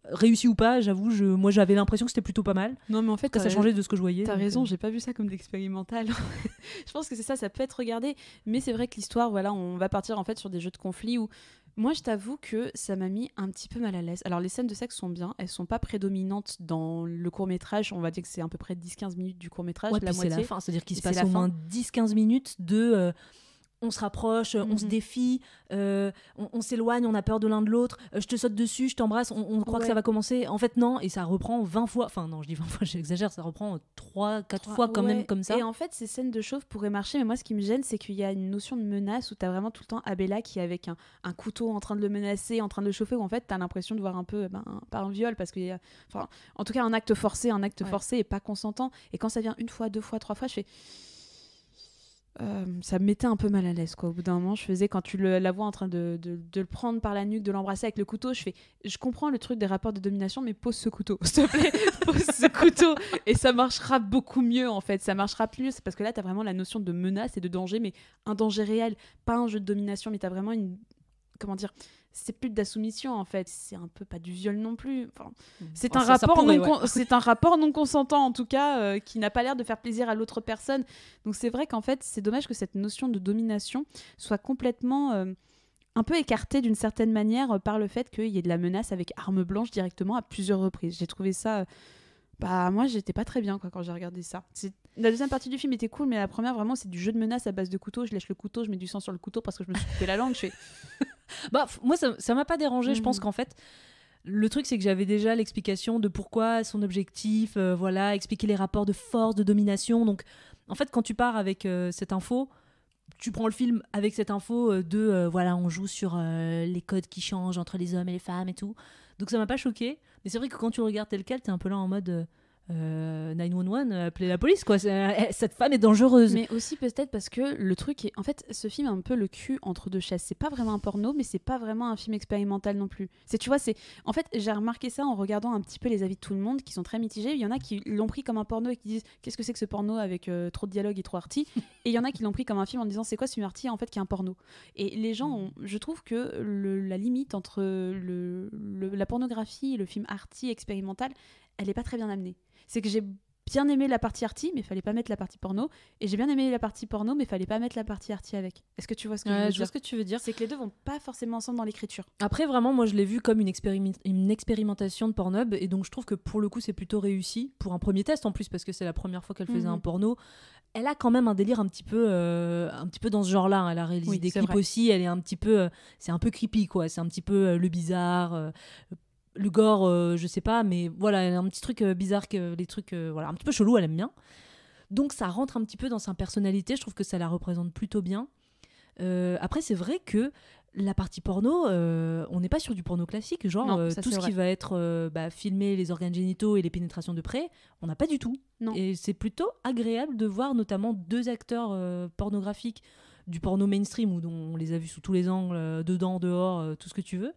réussi ou pas, j'avoue, je, moi j'avais l'impression que c'était plutôt pas mal. Non, mais en fait, ça ça changeait de ce que je voyais. T'as raison, euh. j'ai pas vu ça comme d'expérimental. *laughs* je pense que c'est ça, ça peut être regardé, mais c'est vrai que l'histoire, voilà, on va partir en fait sur des jeux de conflit où. Moi, je t'avoue que ça m'a mis un petit peu mal à l'aise. Alors, les scènes de sexe sont bien, elles sont pas prédominantes dans le court métrage. On va dire que c'est à peu près 10-15 minutes du court métrage. la moitié. c'est la fin, c'est-à-dire qu'il se passe au moins 10-15 minutes de. Euh, on se rapproche, on se mhm. défie, euh, on, s'éloigne, on a peur de l'un de l'autre, euh, je te saute dessus, je t'embrasse, on, croit que ça va commencer. En fait, non, et ça reprend 20 fois, enfin non, je dis 20 fois, *laughs* j'exagère, ça reprend 3, 4 fois quand même comme ça. Et en fait, ces scènes de chauffe pourraient marcher, mais moi ce qui me gêne, c'est qu'il y a une notion de menace où tu as vraiment tout le temps Abella qui est avec un, couteau en train de le menacer, en train de le chauffer, où en fait tu as l'impression de voir un peu, ben, un, viol, parce qu'il y en tout cas un acte forcé, un acte forcé et pas consentant. Et quand ça vient une fois, deux fois, trois fois, je fais euh, ça me mettait un peu mal à l'aise. Quoi. Au bout d'un moment, je faisais, quand tu la vois en train de, le prendre par la nuque, de l'embrasser avec le couteau, je fais, je comprends le truc des rapports de domination, mais pose ce couteau, *laughs* s'il te plaît, pose ce couteau. Et ça marchera beaucoup mieux, en fait. Ça marchera plus, parce que là, t'as vraiment la notion de menace et de danger, mais un danger réel. Pas un jeu de domination, mais tu vraiment une, comment dire c'est plus de la soumission en fait, c'est un peu pas du viol non plus. Mm. c'est un rapport non un rapport non consentant en tout cas euh, qui n'a pas l'air de faire plaisir à l'autre personne. Donc c'est vrai qu'en fait, c'est dommage que cette notion de domination soit complètement euh, un peu écartée d'une certaine manière euh, par le fait qu'il y ait de la menace avec arme blanche directement à plusieurs reprises. J'ai trouvé ça bah moi j'étais pas très bien quand j'ai regardé ça. La deuxième partie du film était cool mais la première vraiment c'est du jeu de menace à base de couteau, je lâche le couteau, je mets du sang sur le couteau parce que je me suis coupé la langue, je fais bah, moi, ça m'a pas dérangé. Je pense mm. qu'en fait, le truc, c'est que j'avais déjà l'explication de pourquoi son objectif, euh, voilà, expliquer les rapports de force, de domination. Donc, en fait, quand tu pars avec euh, cette info, tu prends le film avec cette info euh, de, voilà, on joue sur les codes qui changent entre les hommes et les femmes et tout. Donc, ça m'a pas choqué. Mais c'est vrai que quand tu regardes tel quel, t'es un peu là en mode. 911, euh, euh, appelez la police, quoi. Euh, eh, cette femme est dangereuse. Mais aussi peut-être parce que le truc est. En fait, ce film est un peu le cul entre deux chaises. C'est pas vraiment un porno, mais c'est pas vraiment un film expérimental non plus. C'est, tu vois, c'est. En fait, j'ai remarqué ça en regardant un petit peu les avis de tout le monde qui sont très mitigés. Il y en a qui l'ont pris comme un porno et qui disent Qu'est-ce que c'est que ce porno avec trop de dialogue et trop arty *laughs* Et il y en a qui l'ont pris comme un film en disant C'est quoi ce arty en fait qui est un porno Et les gens Je trouve que la limite entre le... la pornographie et le film arty expérimental, elle est pas très bien amenée c'est que j'ai bien aimé la partie arty, mais il fallait pas mettre la partie porno. Et j'ai bien aimé la partie porno, mais il fallait pas mettre la partie arty avec. Est-ce que tu vois ce que, je, veux je ce que tu veux dire C'est que les deux vont pas forcément ensemble dans l'écriture. Après, vraiment, moi, je l'ai vu comme une, expérimentation de porno. et donc je trouve que pour le coup, c'est plutôt réussi pour un premier test en plus, parce que c'est la première fois qu'elle faisait un mhm. porno. Elle a quand même un délire un petit peu, euh, un petit peu dans ce genre-là. Hein, elle a réalisé des clips aussi. Elle est un petit peu, euh, c'est un peu creepy quoi. C'est un petit peu euh, le bizarre, le gore, euh, je sais pas, mais voilà, elle a un petit truc euh, bizarre, que, les trucs, euh, voilà, un petit peu chelou, elle aime bien. Donc ça rentre un petit peu dans sa personnalité, je trouve que ça la représente plutôt bien. après, c'est vrai que la partie porno, on n'est pas sur du porno classique, genre tout ce qui va être bah, filmé, les organes génitaux et les pénétrations de près, on n'a pas du tout. Et c'est plutôt agréable de voir notamment deux acteurs pornographiques du porno mainstream, dont on les a vus sous tous les angles, dedans, dehors, tout ce que tu veux,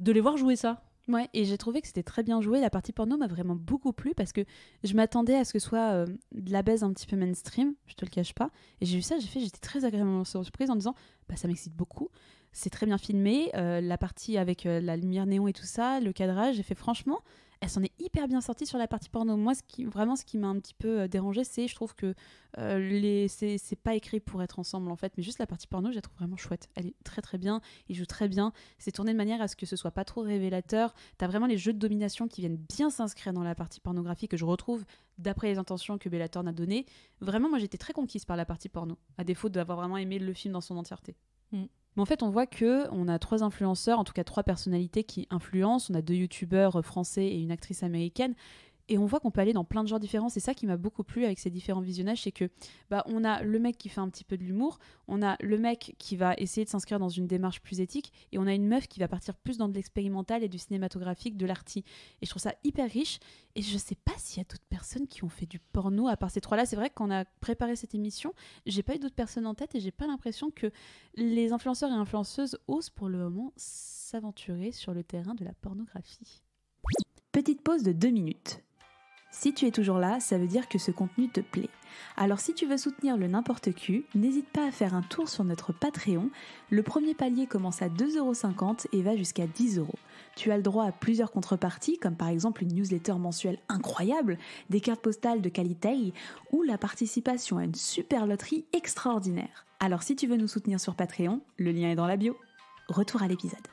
de les voir jouer ça Ouais, et j'ai trouvé que c'était très bien joué. La partie porno m'a vraiment beaucoup plu parce que je m'attendais à ce que ce soit euh, de la baise un petit peu mainstream, je te le cache pas. Et j'ai vu ça, j'ai fait, j'étais très agréablement surprise en disant, bah ça m'excite beaucoup. C'est très bien filmé, euh, la partie avec euh, la lumière néon et tout ça, le cadrage, j'ai fait franchement, elle s'en est hyper bien sortie sur la partie porno. Moi, ce vraiment, ce qui m'a un petit peu euh, dérangé, c'est je trouve que euh, les, c'est, pas écrit pour être ensemble en fait, mais juste la partie porno, je la trouve vraiment chouette. Elle est très très bien, il joue très bien. C'est tourné de manière à ce que ce soit pas trop révélateur. T'as vraiment les jeux de domination qui viennent bien s'inscrire dans la partie pornographique que je retrouve d'après les intentions que Bellator a données. Vraiment, moi, j'étais très conquise par la partie porno, à défaut d'avoir vraiment aimé le film dans son entièreté. Mm. Mais en fait, on voit que on a trois influenceurs, en tout cas trois personnalités qui influencent. On a deux youtubeurs français et une actrice américaine et on voit qu'on peut aller dans plein de genres différents. C'est ça qui m'a beaucoup plu avec ces différents visionnages, c'est que bah on a le mec qui fait un petit peu de l'humour, on a le mec qui va essayer de s'inscrire dans une démarche plus éthique, et on a une meuf qui va partir plus dans de l'expérimental et du cinématographique, de l'artie. Et je trouve ça hyper riche. Et je sais pas s'il y a d'autres personnes qui ont fait du porno à part ces trois-là. C'est vrai qu'on a préparé cette émission, j'ai pas eu d'autres personnes en tête et j'ai pas l'impression que les influenceurs et influenceuses osent pour le moment s'aventurer sur le terrain de la pornographie. Petite pause de deux minutes. Si tu es toujours là, ça veut dire que ce contenu te plaît. Alors si tu veux soutenir le n'importe qui, n'hésite pas à faire un tour sur notre Patreon. Le premier palier commence à 2,50€ et va jusqu'à 10€. Tu as le droit à plusieurs contreparties, comme par exemple une newsletter mensuelle incroyable, des cartes postales de qualité ou la participation à une super loterie extraordinaire. Alors si tu veux nous soutenir sur Patreon, le lien est dans la bio. Retour à l'épisode.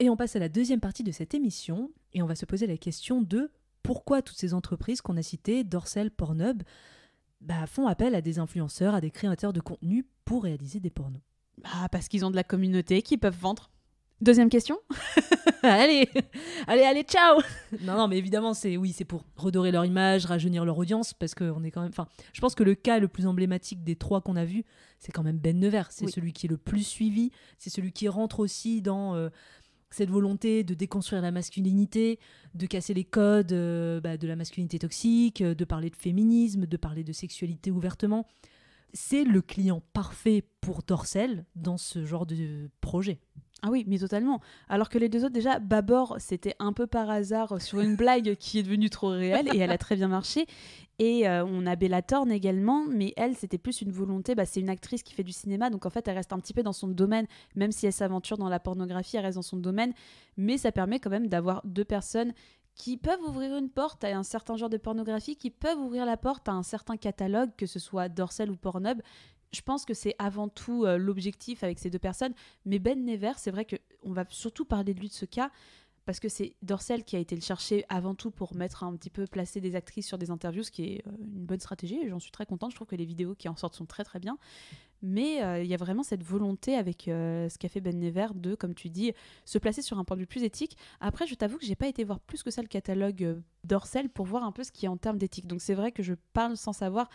Et on passe à la deuxième partie de cette émission et on va se poser la question de pourquoi toutes ces entreprises qu'on a citées, Dorsel, Pornhub, bah, font appel à des influenceurs, à des créateurs de contenu pour réaliser des pornos. Bah, parce qu'ils ont de la communauté qu'ils peuvent vendre. Deuxième question *laughs* Allez, allez, allez, ciao Non, non, mais évidemment, c'est oui, c'est pour redorer leur image, rajeunir leur audience, parce que on est quand même. Enfin, je pense que le cas le plus emblématique des trois qu'on a vus, c'est quand même Ben Nevers. C'est celui qui est le plus suivi, c'est celui qui rentre aussi dans. Euh, cette volonté de déconstruire la masculinité, de casser les codes euh, bah, de la masculinité toxique, euh, de parler de féminisme, de parler de sexualité ouvertement. C'est le client parfait pour Dorsel dans ce genre de projet. Ah oui, mais totalement. Alors que les deux autres, déjà, Babor, c'était un peu par hasard euh, sur une *laughs* blague qui est devenue trop réelle et elle a très bien marché. Et euh, on a Bella Thorne également, mais elle, c'était plus une volonté. Bah, c'est une actrice qui fait du cinéma, donc en fait, elle reste un petit peu dans son domaine, même si elle s'aventure dans la pornographie, elle reste dans son domaine. Mais ça permet quand même d'avoir deux personnes qui peuvent ouvrir une porte à un certain genre de pornographie, qui peuvent ouvrir la porte à un certain catalogue, que ce soit Dorsel ou Pornhub, je pense que c'est avant tout euh, l'objectif avec ces deux personnes. Mais Ben Nevers, c'est vrai qu'on va surtout parler de lui de ce cas, parce que c'est Dorsel qui a été le chercher avant tout pour mettre un petit peu, placer des actrices sur des interviews, ce qui est euh, une bonne stratégie, et j'en suis très contente. Je trouve que les vidéos qui en sortent sont très très bien. Mais euh, il y a vraiment cette volonté avec ce qu'a fait Ben Nevers de, comme tu dis, se placer sur un point de vue plus éthique. Après, je t'avoue que j'ai pas été voir plus que ça le catalogue Dorsel pour voir un peu ce qui est en termes d'éthique. Donc c'est vrai que je parle sans savoir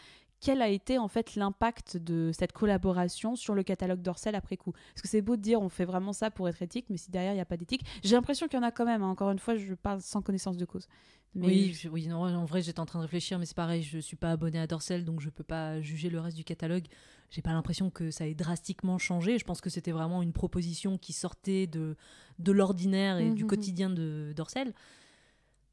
quel a été en fait l'impact de cette collaboration sur le catalogue d'Orsel après coup Parce que c'est beau de dire on fait vraiment ça pour être éthique, mais si derrière il n'y a pas d'éthique, j'ai l'impression qu'il y en a quand même. Hein. Encore une fois, je parle sans connaissance de cause. Mais... Oui, en vrai, j'étais en train de réfléchir, mais c'est pareil, je suis pas abonné à Dorsel, donc je peux pas juger le reste du catalogue. J'ai pas l'impression que ça ait drastiquement changé. Je pense que c'était vraiment une proposition qui sortait de, de l'ordinaire et mmh, du mmh, mmh. quotidien de Dorsel.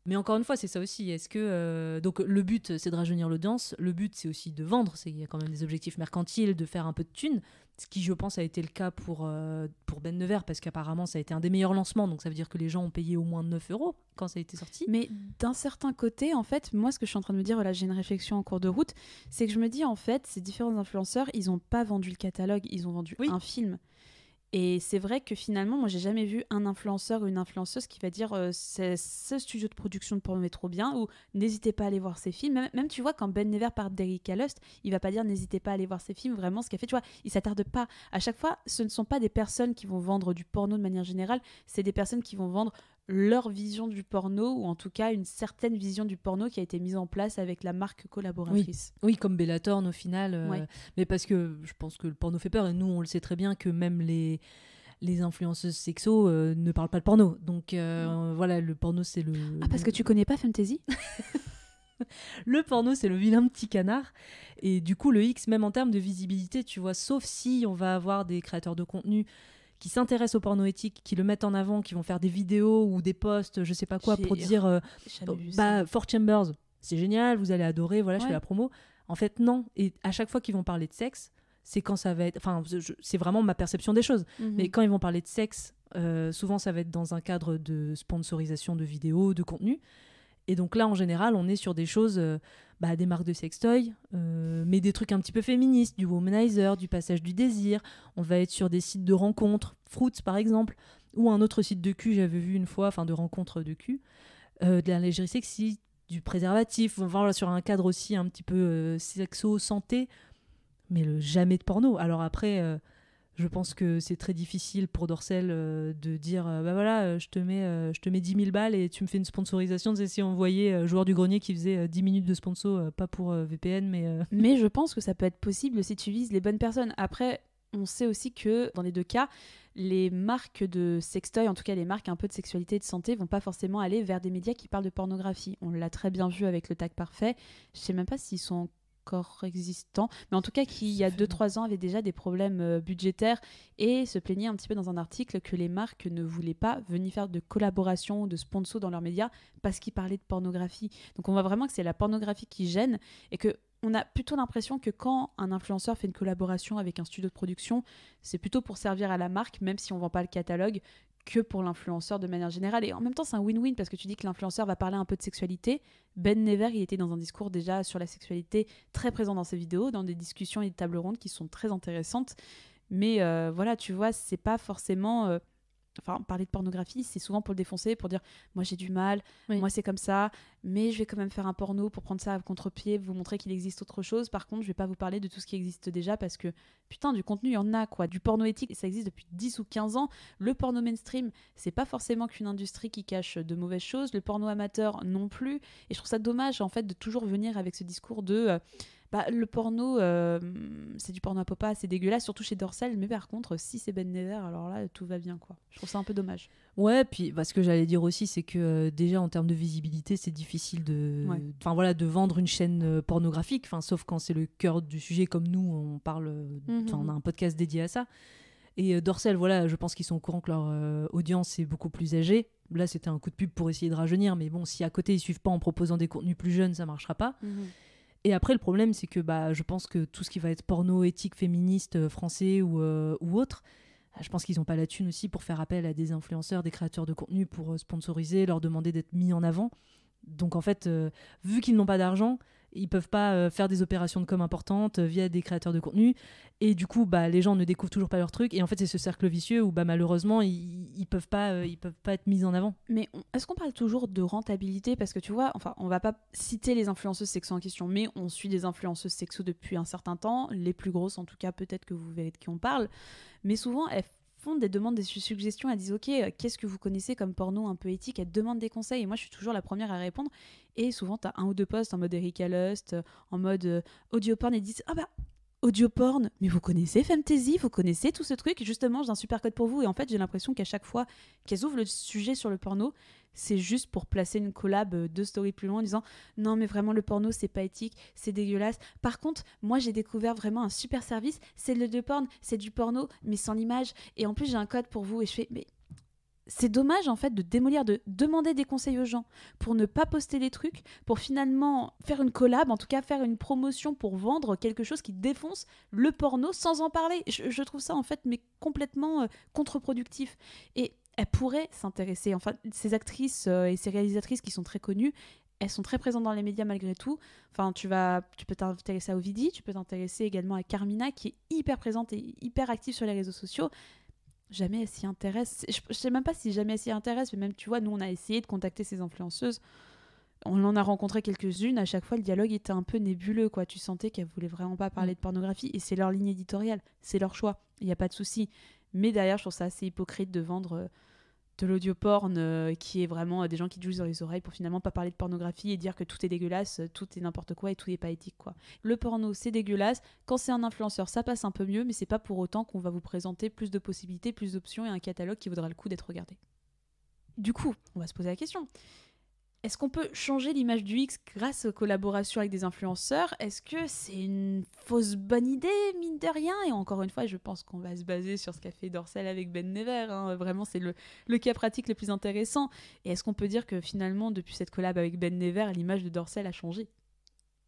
Mais encore une fois, c'est ça aussi. Est-ce que euh, donc le but, c'est de rajeunir l'audience. Le but, c'est aussi de vendre. C'est il y a quand même des objectifs mercantiles, de faire un peu de thunes. Ce qui, je pense, a été le cas pour euh, pour Ben Nevers parce qu'apparemment, ça a été un des meilleurs lancements. Donc ça veut dire que les gens ont payé au moins 9 euros quand ça a été sorti. Mais d'un certain côté, en fait, moi, ce que je suis en train de me dire, voilà, j'ai une réflexion en cours de route, c'est que je me dis en fait, ces différents influenceurs, ils n'ont pas vendu le catalogue, ils ont vendu un film. Et c'est vrai que finalement, moi, j'ai jamais vu un influenceur ou une influenceuse qui va dire euh, ce studio de production de porno est trop bien ou n'hésitez pas à aller voir ses films. Même, tu vois, quand Ben Never part d'Erika Lust, il va pas dire n'hésitez pas à aller voir ses films. Vraiment, ce qu'il fait, tu vois, il s'attarde pas. À chaque fois, ce ne sont pas des personnes qui vont vendre du porno de manière générale, c'est des personnes qui vont vendre leur vision du porno, ou en tout cas une certaine vision du porno qui a été mise en place avec la marque collaboratrice. Oui, comme Bellatorn au final. Euh, mais parce que je pense que le porno fait peur, et nous on le sait très bien que même les les influenceuses sexo euh, ne parlent pas de porno. Donc euh, voilà, le porno c'est le... Ah parce que tu connais pas Fantasy *laughs* le porno, c'est le vilain petit canard. Et du coup, le X, même en termes de visibilité, tu vois, sauf si on va avoir des créateurs de contenu qui s'intéressent au porno éthique, qui le mettent en avant, qui vont faire des vidéos ou des posts, je sais pas quoi, pour dire euh, oh, bah, Chambers, c'est génial, vous allez adorer, voilà, je fais la promo. En fait, non. Et à chaque fois qu'ils vont parler de sexe, c'est quand ça va être. Enfin, c'est vraiment ma perception des choses. Mhm. Mais quand ils vont parler de sexe, euh, souvent ça va être dans un cadre de sponsorisation de vidéos, de contenu. Et donc là, en général, on est sur des choses, euh, bah, des marques de sextoy, euh, mais des trucs un petit peu féministes, du womanizer, du passage du désir. On va être sur des sites de rencontres, Fruits par exemple, ou un autre site de cul, j'avais vu une fois, enfin de rencontres de cul, euh, de la légerie sexy, du préservatif, on va sur un cadre aussi un petit peu sexo-santé, mais jamais de porno. Alors après je pense que c'est très difficile pour Dorsel euh, de dire euh, bah voilà, euh, je te mets je te mets 10 000 balles et tu me fais une sponsorisation. C'est si on voyait joueur du grenier qui faisait 10 minutes de sponsor, pas pour VPN, mais. *laughs* Mais je pense que ça peut être possible si tu vises les bonnes personnes. Après, on sait aussi que dans les deux cas, les marques de sextoy, en tout cas les marques un peu de sexualité et de santé, vont pas forcément aller vers des médias qui parlent de pornographie. On l'a très bien vu avec le tag parfait. Je sais même pas s'ils sont corps existant, mais en tout cas qui, il y a 2-3 ans, avait déjà des problèmes euh, budgétaires et se plaignait un petit peu dans un article que les marques ne voulaient pas venir faire de collaboration, de sponsor dans leurs médias parce qu'ils parlaient de pornographie. Donc on voit vraiment que c'est la pornographie qui gêne et que on a plutôt l'impression que quand un influenceur fait une collaboration avec un studio de production, c'est plutôt pour servir à la marque, même si on ne vend pas le catalogue, que pour l'influenceur de manière générale. Et en même temps, c'est un win-win parce que tu dis que l'influenceur va parler un peu de sexualité. Ben Never, il était dans un discours déjà sur la sexualité très présent dans ses vidéos, dans des discussions et des tables rondes qui sont très intéressantes. Mais euh, voilà, tu vois, c'est pas forcément. Euh, enfin parler de pornographie, c'est souvent pour le défoncer, pour dire moi j'ai du mal, moi c'est comme ça, mais je vais quand même faire un porno pour prendre ça à contre-pied, vous montrer qu'il existe autre chose. Par contre, je vais pas vous parler de tout ce qui existe déjà parce que putain, du contenu, il y en a quoi. Du porno éthique, ça existe depuis 10 ou 15 ans. Le porno mainstream, c'est pas forcément qu'une industrie qui cache de mauvaises choses, le porno amateur non plus. Et je trouve ça dommage en fait de toujours venir avec ce discours de euh, bah, le porno, euh, c'est du porno à papa, c'est dégueulasse, surtout chez Dorsal. Mais par contre, si c'est Ben Never, alors là, tout va bien, quoi. Je trouve ça un peu dommage. Ouais, puis bah, ce que j'allais dire aussi, c'est que euh, déjà en termes de visibilité, c'est difficile de, voilà, de vendre une chaîne euh, pornographique. Enfin, sauf quand c'est le cœur du sujet, comme nous, on parle, mhm. on a un podcast dédié à ça. Et Dorsal, voilà, je pense qu'ils sont au courant que leur audience est beaucoup plus âgée. Là, c'était un coup de pub pour essayer de rajeunir, mais bon, si à côté ils suivent pas en proposant des contenus plus jeunes, ça marchera pas. Mhm. Et après, le problème, c'est que bah, je pense que tout ce qui va être porno, éthique, féministe, euh, français ou, euh, autre, bah, je pense qu'ils n'ont pas la thune aussi pour faire appel à des influenceurs, des créateurs de contenu pour euh, sponsoriser, leur demander d'être mis en avant. Donc en fait, vu qu'ils n'ont pas d'argent, ils peuvent pas euh, faire des opérations de com importantes euh, via des créateurs de contenu et du coup bah les gens ne découvrent toujours pas leur truc et en fait c'est ce cercle vicieux où bah malheureusement ils, ils peuvent pas euh, ils peuvent pas être mis en avant mais est-ce qu'on parle toujours de rentabilité parce que tu vois enfin on va pas citer les influenceuses sexo en question mais on suit des influenceuses sexo depuis un certain temps les plus grosses en tout cas peut-être que vous verrez de qui on parle mais souvent elles font des demandes, des suggestions, elles disent ok, euh, qu'est-ce que vous connaissez comme porno un peu éthique, elles demandent des conseils et moi je suis toujours la première à répondre et souvent t'as un ou deux posts en mode Erika Lust, euh, en mode euh, audio porn et disent ah bah audio porn, mais vous connaissez Fantasy, vous connaissez tout ce truc, justement j'ai un super code pour vous et en fait j'ai l'impression qu'à chaque fois qu'elles ouvrent le sujet sur le porno, c'est juste pour placer une collab euh, deux stories plus loin en disant non mais vraiment le porno c'est pas éthique, c'est dégueulasse. Par contre, moi j'ai découvert vraiment un super service, c'est le de porn, c'est du porno mais sans image et en plus j'ai un code pour vous et je fais mais c'est dommage en fait de démolir, de demander des conseils aux gens pour ne pas poster les trucs, pour finalement faire une collab, en tout cas faire une promotion pour vendre quelque chose qui défonce le porno sans en parler. Je, trouve ça en fait mais complètement contreproductif contre-productif. Et elle pourrait s'intéresser. Enfin, ces actrices euh, et ces réalisatrices qui sont très connues, elles sont très présentes dans les médias malgré tout. Enfin, tu vas, tu peux t'intéresser à Ovidie, tu peux t'intéresser également à Carmina qui est hyper présente et hyper active sur les réseaux sociaux. Jamais elle s'y intéresse. Je, ne sais même pas si jamais elle s'y intéresse, mais même tu vois, nous on a essayé de contacter ces influenceuses. On en a rencontré quelques-unes. À chaque fois, le dialogue était un peu nébuleux, quoi. Tu sentais qu'elles voulait vraiment pas parler mm. de pornographie et c'est leur ligne éditoriale, c'est leur choix. Il n'y a pas de souci. Mais derrière, je trouve ça assez hypocrite de vendre. Euh, de l'audio porn euh, qui est vraiment euh, des gens qui jouent dans les oreilles pour finalement pas parler de pornographie et dire que tout est dégueulasse, euh, tout est n'importe quoi et tout n'est pas éthique quoi. Le porno c'est dégueulasse, quand c'est un influenceur ça passe un peu mieux mais c'est pas pour autant qu'on va vous présenter plus de possibilités, plus d'options et un catalogue qui vaudra le coup d'être regardé. Du coup, on va se poser la question. Est-ce qu'on peut changer l'image du X grâce aux collaborations avec des influenceurs Est-ce que c'est une fausse bonne idée, mine de rien Et encore une fois, je pense qu'on va se baser sur ce qu'a fait Dorsel avec Ben Nevers. Hein. Vraiment, c'est le, cas pratique le plus intéressant. Et est-ce qu'on peut dire que finalement, depuis cette collab avec Ben Nevers, l'image de Dorsel a changé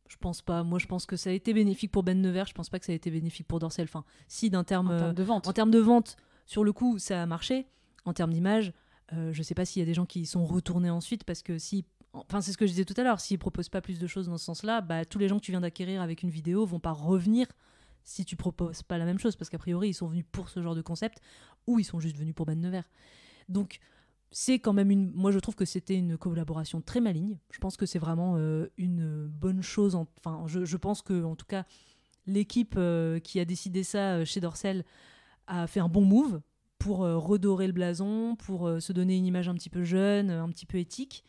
je pense pas. Moi, je pense que ça a été bénéfique pour Ben Nevers. Je pense pas que ça a été bénéfique pour Dorsel. si, d'un terme. de euh, vente. En termes de vente, sur le coup, ça a marché. En termes d'image, euh, je ne sais pas s'il y a des gens qui sont retournés ensuite, parce que si enfin c'est ce que je disais tout à l'heure, s'ils proposent pas plus de choses dans ce sens-là, bah, tous les gens que tu viens d'acquérir avec une vidéo vont pas revenir si tu proposes pas la même chose, parce qu'a priori ils sont venus pour ce genre de concept, ou ils sont juste venus pour Ben Nevers. Donc c'est quand même une... Moi je trouve que c'était une collaboration très maligne, je pense que c'est vraiment euh, une bonne chose, enfin je, pense que en tout cas l'équipe euh, qui a décidé ça chez Dorsel a fait un bon move, pour euh, redorer le blason, pour euh, se donner une image un petit peu jeune, euh, un petit peu éthique.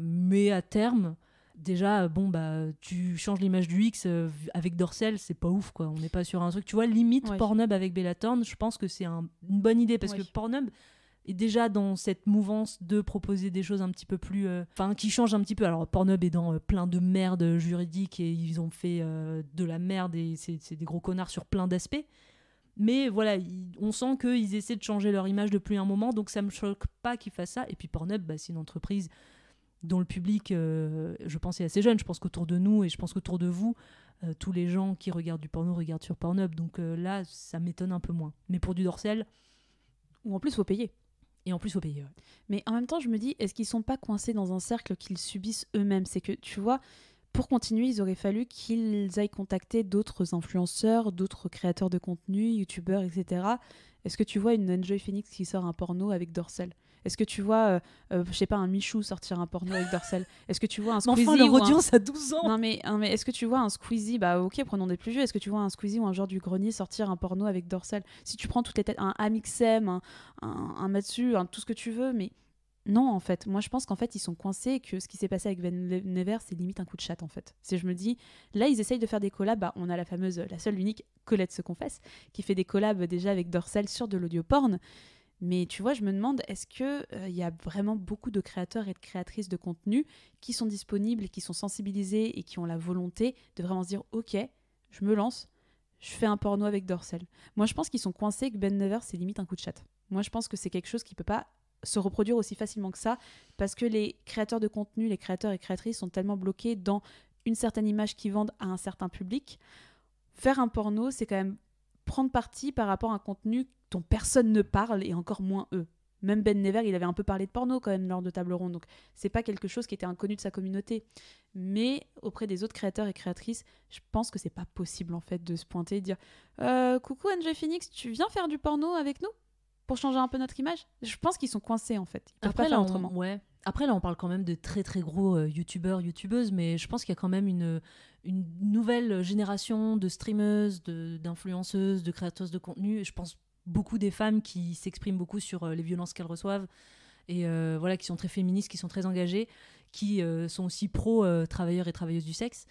mais à terme, déjà bon bah tu changes l'image du X avec Dorsel c'est pas ouf quoi on n'est pas sur un truc tu vois limite Pornhub avec Bellatorn je pense que c'est une bonne idée parce que Pornhub est déjà dans cette mouvance de proposer des choses un petit peu plus enfin qui changent un petit peu alors Pornhub est dans plein de merde juridique et ils ont fait de la merde et c'est des gros connards sur plein d'aspects mais voilà, on sent qu'ils essaient de changer leur image depuis un moment, donc ça me choque pas qu'ils fassent ça. Et puis Pornhub, bah, c'est une entreprise dont le public, euh, je pense, est assez jeune. Je pense qu'autour de nous et je pense qu'autour de vous, euh, tous les gens qui regardent du porno regardent sur Pornhub. Donc euh, là, ça m'étonne un peu moins. Mais pour du dorsal. Ou en plus, faut payer. Et en plus, faut payer. Mais en même temps, je me dis, est-ce qu'ils sont pas coincés dans un cercle qu'ils subissent eux-mêmes C'est que, tu vois, pour continuer, il aurait fallu qu'ils aillent contacter d'autres influenceurs, d'autres créateurs de contenu, youtubeurs, etc. Est-ce que tu vois une Enjoy Phoenix qui sort un porno avec Dorsel Est-ce que tu vois, euh, euh, je sais pas, un Michou sortir un porno avec Dorsel Est-ce que tu vois un Squeezie enfin, leur audience a 12 ans Non, mais, hein, mais est-ce que tu vois un Squeezie Bah, ok, prenons des plus vieux. Est-ce que tu vois un Squeezie ou un genre du grenier sortir un porno avec Dorsel Si tu prends toutes les têtes, un Amixem, un, un, Matsu, tout ce que tu veux, mais non, en fait, moi je pense qu'en fait ils sont coincés que ce qui s'est passé avec Ben Never, c'est limite un coup de chat en fait. Si je me dis, là ils essayent de faire des collabs, bah, on a la fameuse, la seule unique Colette se confesse, qui fait des collabs déjà avec Dorsel sur de l'audio porn. Mais tu vois, je me demande, est-ce qu'il euh, il y a vraiment beaucoup de créateurs et de créatrices de contenu qui sont disponibles, qui sont sensibilisés et qui ont la volonté de vraiment se dire, ok, je me lance, je fais un porno avec Dorsel. Moi je pense qu'ils sont coincés que Ben Never, c'est limite un coup de chat. Moi je pense que c'est quelque chose qui peut pas se reproduire aussi facilement que ça parce que les créateurs de contenu, les créateurs et créatrices sont tellement bloqués dans une certaine image qui vendent à un certain public. Faire un porno, c'est quand même prendre parti par rapport à un contenu dont personne ne parle et encore moins eux. Même Ben Never, il avait un peu parlé de porno quand même lors de table ronde, donc c'est pas quelque chose qui était inconnu de sa communauté. Mais auprès des autres créateurs et créatrices, je pense que c'est pas possible en fait de se pointer et dire «Euh, Coucou NG Phoenix, tu viens faire du porno avec nous pour changer un peu notre image Je pense qu'ils sont coincés en fait. Après, là, On, ouais. Après, là, on parle quand même de très très gros euh, youtubeurs, youtubeuses, mais je pense qu'il y a quand même une, nouvelle génération de streameuses, d'influenceuses, de, créatrices de contenu. je pense beaucoup des femmes qui s'expriment beaucoup sur euh, les violences qu'elles reçoivent et euh, voilà, qui sont très féministes, qui sont très engagées, qui sont aussi pro-travailleurs et travailleuses du sexe.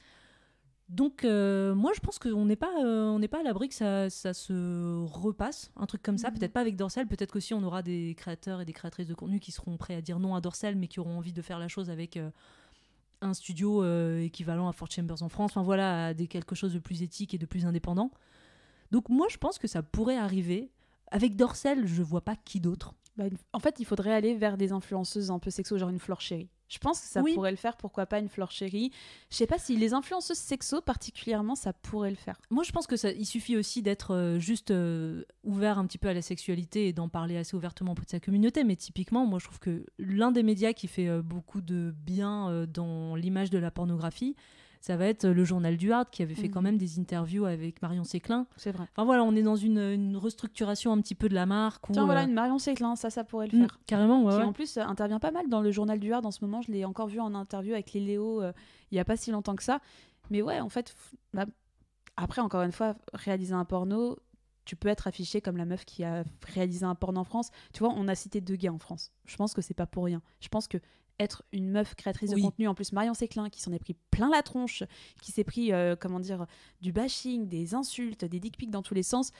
Donc, euh, moi, je pense qu'on n'est pas, euh, on n'est pas à l'abri que ça, ça, se repasse, un truc comme ça. Mhm. Peut-être pas avec Dorsal, peut-être qu'aussi on aura des créateurs et des créatrices de contenu qui seront prêts à dire non à Dorsal, mais qui auront envie de faire la chose avec euh, un studio équivalent à Fort Chambers en France. Enfin voilà, à des, quelque chose de plus éthique et de plus indépendant. Donc, moi, je pense que ça pourrait arriver. Avec Dorsal, je vois pas qui d'autre. Bah, en fait, il faudrait aller vers des influenceuses un peu sexo, genre une fleur Chérie. Je pense que ça pourrait le faire, pourquoi pas une fleur chérie. Je sais pas si les influenceuses sexo particulièrement, ça pourrait le faire. Moi, je pense que ça, il suffit aussi d'être euh, juste euh, ouvert un petit peu à la sexualité et d'en parler assez ouvertement auprès de sa communauté. Mais typiquement, moi, je trouve que l'un des médias qui fait euh, beaucoup de bien dans l'image de la pornographie, ça va être euh, le journal du Hard qui avait fait quand mhm. même des interviews avec Marion Séclin. C'est vrai. Enfin voilà, on est dans une, restructuration un petit peu de la marque. Tiens, voilà, euh, une Marion Séclin, ça, ça pourrait le mm, faire. carrément, ouais. Qui en plus euh, intervient pas mal dans le journal du Hard en ce moment. Je l'ai encore vu en interview avec les Léo il y a pas si longtemps que ça. Mais ouais, en fait, après, encore une fois, réaliser un porno, tu peux être affiché comme la meuf qui a réalisé un porno en France. Tu vois, on a cité deux gays en France. Je pense que c'est pas pour rien. Je pense que être une meuf créatrice de contenu. En plus, Marion Séclin, qui s'en est pris plein la tronche, qui s'est pris, euh, comment dire, du bashing, des insultes, des dick pics dans tous les sens.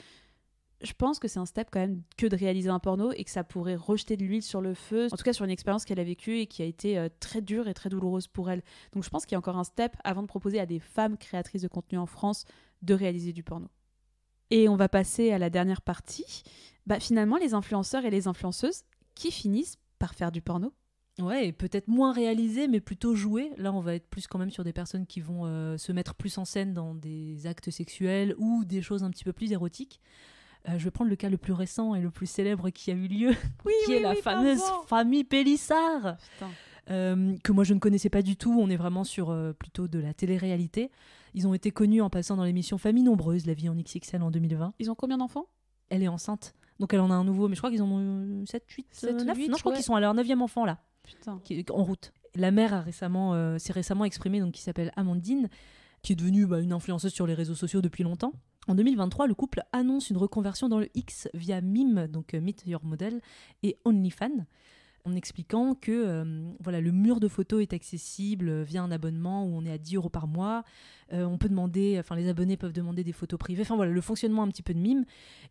Je pense que c'est un step quand même que de réaliser un porno et que ça pourrait rejeter de l'huile sur le feu, en tout cas sur une expérience qu'elle a vécue et qui a été euh, très dure et très douloureuse pour elle. Donc je pense qu'il y a encore un step avant de proposer à des femmes créatrices de contenu en France de réaliser du porno. Et on va passer à la dernière partie. Bah, finalement, les influenceurs et les influenceuses qui finissent par faire du porno. Ouais, et peut-être moins réalisé, mais plutôt joué. Là, on va être plus quand même sur des personnes qui vont euh, se mettre plus en scène dans des actes sexuels ou des choses un petit peu plus érotiques. Euh, je vais prendre le cas le plus récent et le plus célèbre qui a eu lieu, *laughs* qui est la fameuse famille Pélissard, euh, que moi je ne connaissais pas du tout. On est vraiment sur plutôt de la télé-réalité. Ils ont été connus en passant dans l'émission Famille Nombreuse, La vie en XXL en 2020. Ils ont combien d'enfants Elle est enceinte. Donc elle en a un nouveau, mais je crois qu'ils ont 7, 8, 9. non, je crois qu'ils sont à leur neuvième enfant là. Qui en route. La mère a récemment, euh, s'est récemment exprimée, donc qui s'appelle Amandine, qui est devenue bah, une influenceuse sur les réseaux sociaux depuis longtemps. En 2023, le couple annonce une reconversion dans le X via Mime, donc euh, Meet Your Model, et OnlyFans en expliquant que euh, voilà, le mur de photos est accessible via un abonnement où on est à 10 euros par mois. Euh, on peut demander, enfin les abonnés peuvent demander des photos privées. Enfin voilà, le fonctionnement un petit peu de mime.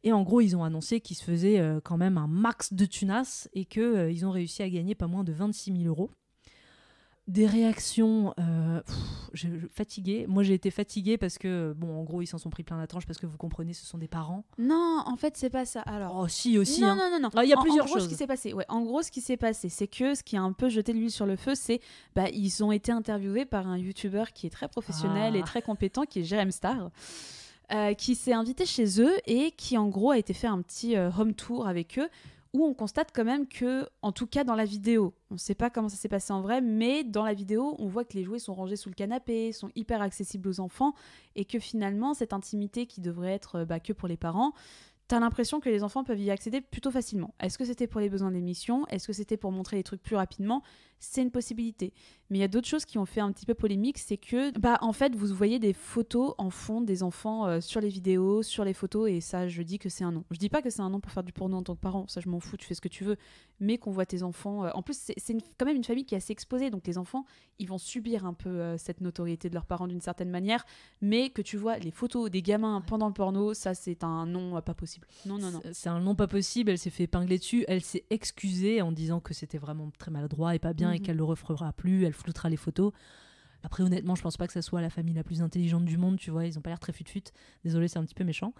Et en gros, ils ont annoncé qu'ils se faisaient euh, quand même un max de tunas et qu'ils ils ont réussi à gagner pas moins de 26 000 euros des réactions euh, Moi, j'ai été fatiguée parce que, bon, en gros, ils s'en sont pris plein la tranche parce que vous comprenez, ce sont des parents. Non, en fait, c'est pas ça. Alors, oh, si, aussi. Non, hein. non, non, non. Ah, il y a plusieurs choses. qui s'est passé, ouais, en gros, ce qui s'est passé, c'est que ce qui a un peu jeté de l'huile sur le feu, c'est bah, ils ont été interviewés par un YouTuber qui est très professionnel et ah. très compétent, qui est Jerem Star. Euh, qui s'est invité chez eux et qui en gros a été faire un petit euh, home tour avec eux où on constate quand même que, en tout cas dans la vidéo, on ne sait pas comment ça s'est passé en vrai, mais dans la vidéo, on voit que les jouets sont rangés sous le canapé, sont hyper accessibles aux enfants, et que finalement, cette intimité qui devrait être euh, bah, que pour les parents, t'as l'impression que les enfants peuvent y accéder plutôt facilement. Est-ce que c'était pour les besoins d'émission Est-ce que c'était pour montrer les trucs plus rapidement c'est une possibilité. Mais il y a d'autres choses qui ont fait un petit peu polémique, c'est que, bah, en fait, vous voyez des photos en fond des enfants euh, sur les vidéos, sur les photos, et ça, je dis que c'est un nom Je dis pas que c'est un nom pour faire du porno en tant que parent, ça, je m'en fous, tu fais ce que tu veux, mais qu'on voit tes enfants. Euh, en plus, c'est quand même une famille qui est assez exposée, donc les enfants, ils vont subir un peu euh, cette notoriété de leurs parents d'une certaine manière, mais que tu vois les photos des gamins pendant le porno, ça, c'est un non pas possible. Non, non, non. C'est un non pas possible, elle s'est fait épingler dessus, elle s'est excusée en disant que c'était vraiment très maladroit et pas bien et mhm. qu'elle le refera plus, elle floutera les photos. Après, honnêtement, je pense pas que ça soit la famille la plus intelligente du monde, tu vois. Ils ont pas l'air très fut-fut. Désolé, c'est un petit peu méchant.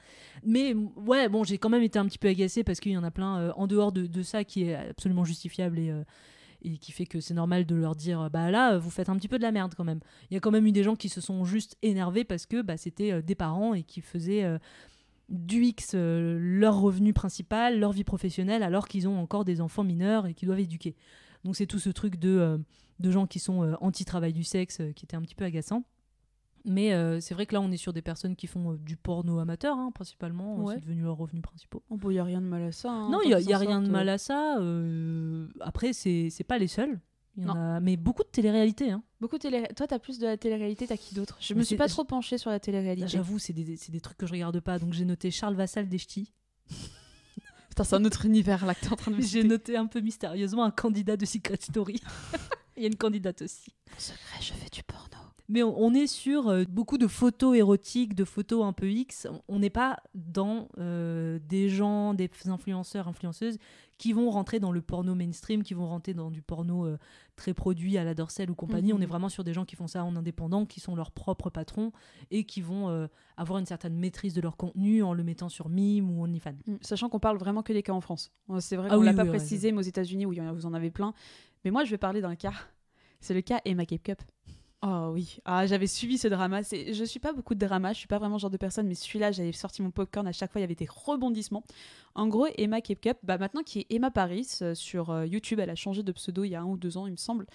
Mais ouais, bon, j'ai quand même été un petit peu agacée parce qu'il y en a plein euh, en dehors de, ça qui est absolument justifiable euh, et. qui fait que c'est normal de leur dire bah là vous faites un petit peu de la merde quand même. Il y a quand même eu des gens qui se sont juste énervés parce que bah, c'était euh, des parents et qui faisaient du X leur revenu principal, leur vie professionnelle alors qu'ils ont encore des enfants mineurs et qu'ils doivent éduquer. Donc c'est tout ce truc de, euh, de gens qui sont euh, anti-travail du sexe euh, qui était un petit peu agaçant. Mais c'est vrai que là, on est sur des personnes qui font du porno amateur, hein, principalement. C'est devenu leurs revenus principaux. Il oh, bah, y n'y a rien de mal à ça. Hein, non, il n'y a, a rien de mal à ça. Après, c'est pas les seuls. Mais beaucoup de télé-réalité. Hein. Beaucoup de télé Toi, plus de la télé-réalité, t'as qui d'autre Je me suis pas trop penchée sur la télé-réalité. J'avoue, c'est des, trucs que je regarde pas. Donc j'ai noté Charles Vassal Ch'tis. Putain, c'est un autre univers là que en train de J'ai noté un peu mystérieusement un candidat de Secret Story. *laughs* Il y a une candidate aussi. secret, je fais du porno. Mais on, est sur euh, beaucoup de photos érotiques, de photos un peu X. On n'est pas dans euh, des gens, des influenceurs, influenceuses qui vont rentrer dans le porno mainstream, qui vont rentrer dans du porno euh, très produit à la dorselle ou compagnie. Mhm. On est vraiment sur des gens qui font ça en indépendant, qui sont leurs propres patrons et qui vont avoir une certaine maîtrise de leur contenu en le mettant sur Mime ou OnlyFans. Mm. Sachant qu'on parle vraiment que des cas en France. C'est vrai ah qu'on l'a pas précisé, mais aux États-Unis, où vous en avez plein. Mais moi, je vais parler d'un cas. C'est le cas Emma Cape Cup. Oh oui, ah, j'avais suivi ce drama. C'est... Je suis pas beaucoup de drama, je suis pas vraiment genre de personne, mais celui-là, j'avais sorti mon popcorn. À chaque fois, il y avait des rebondissements. En gros, Emma Cape bah, maintenant qui est Emma Paris euh, sur euh, YouTube, elle a changé de pseudo il y a un ou deux ans, il me semble.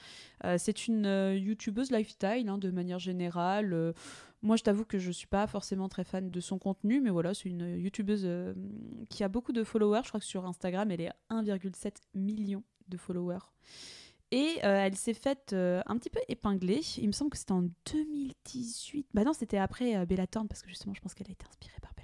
Euh, c'est une YouTubeuse lifestyle, hein, de manière générale. moi, je t'avoue que je ne suis pas forcément très fan de son contenu, mais voilà, c'est une YouTubeuse qui a beaucoup de followers. Je crois que sur Instagram, elle est 1,7 million de followers. Et euh, elle s'est faite euh, un petit peu épinglée. Il me semble que c'était en 2018. Bah non, c'était après euh, Bella Thorne, parce que justement, je pense qu'elle a été inspirée par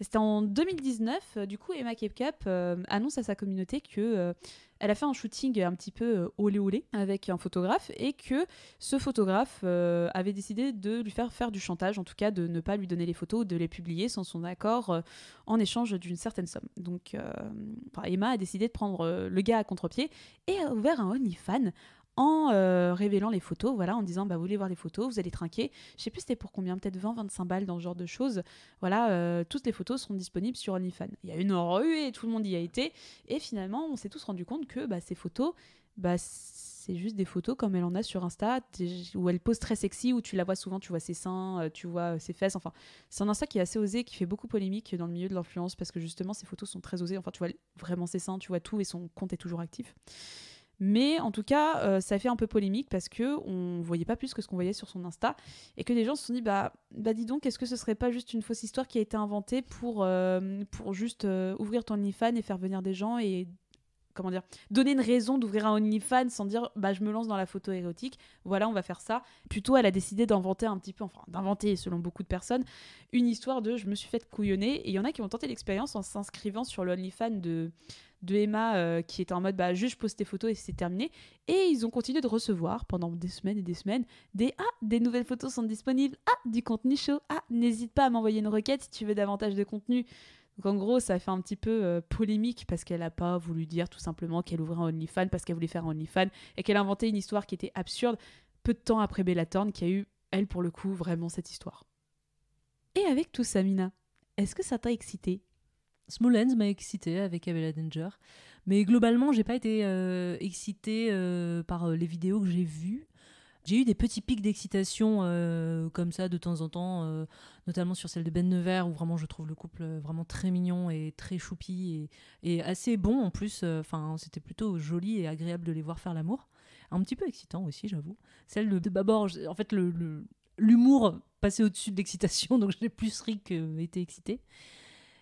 c'était en 2019, euh, du coup, Emma Cape euh, Cap annonce à sa communauté que euh, elle a fait un shooting un petit peu olé olé avec un photographe et que ce photographe avait décidé de lui faire faire du chantage, en tout cas de ne pas lui donner les photos, de les publier sans son accord en échange d'une certaine somme. Donc Emma a décidé de prendre le gars à contre-pied et a ouvert un OnlyFans en euh, révélant les photos, voilà, en disant bah, vous voulez voir les photos, vous allez trinquer. Je sais plus c'était pour combien, peut-être 20, 25 balles dans ce genre de choses. Voilà, euh, toutes les photos sont disponibles sur OnlyFans. Il y a une et tout le monde y a été. Et finalement, on s'est tous rendu compte que bah, ces photos, bah, c'est juste des photos comme elle en a sur Insta, où elle pose très sexy, où tu la vois souvent, tu vois ses seins, euh, tu vois ses fesses. Enfin, c'est un Insta qui est assez osé, qui fait beaucoup polémique dans le milieu de l'influence, parce que justement, ces photos sont très osées. Enfin, tu vois vraiment ses seins, tu vois tout, et son compte est toujours actif. Mais en tout cas, euh, ça fait un peu polémique parce que on voyait pas plus que ce qu'on voyait sur son Insta et que les gens se sont dit bah, bah dis donc, est-ce que ce serait pas juste une fausse histoire qui a été inventée pour, euh, pour juste euh, ouvrir ton OnlyFans et faire venir des gens et comment dire donner une raison d'ouvrir un OnlyFans sans dire bah je me lance dans la photo érotique, voilà, on va faire ça. Plutôt, elle a décidé d'inventer un petit peu, enfin d'inventer selon beaucoup de personnes, une histoire de je me suis fait couillonner et il y en a qui ont tenté l'expérience en s'inscrivant sur le OnlyFans de de Emma euh, qui était en mode bah juste je pose tes photos et c'est terminé. Et ils ont continué de recevoir pendant des semaines et des semaines des ah des nouvelles photos sont disponibles, ah du contenu chaud, ah n'hésite pas à m'envoyer une requête si tu veux davantage de contenu. Donc en gros, ça a fait un petit peu euh, polémique parce qu'elle n'a pas voulu dire tout simplement qu'elle ouvrait un OnlyFans parce qu'elle voulait faire un OnlyFans et qu'elle a inventé une histoire qui était absurde peu de temps après Thorne qui a eu, elle pour le coup, vraiment cette histoire. Et avec tout ça, Mina, est-ce que ça t'a excité Smolens m'a excité avec Abella Danger. Mais globalement, j'ai pas été euh, excitée euh, par euh, les vidéos que j'ai vues. J'ai eu des petits pics d'excitation comme ça de temps en temps, notamment sur celle de Ben Nevers, où vraiment je trouve le couple vraiment très mignon et très choupi et, assez bon en plus. Enfin, c'était plutôt joli et agréable de les voir faire l'amour. Un petit peu excitant aussi, j'avoue. Celle de, de Babord, en fait, l'humour passait au-dessus de l'excitation, *laughs* donc j'ai plus ri que été excitée.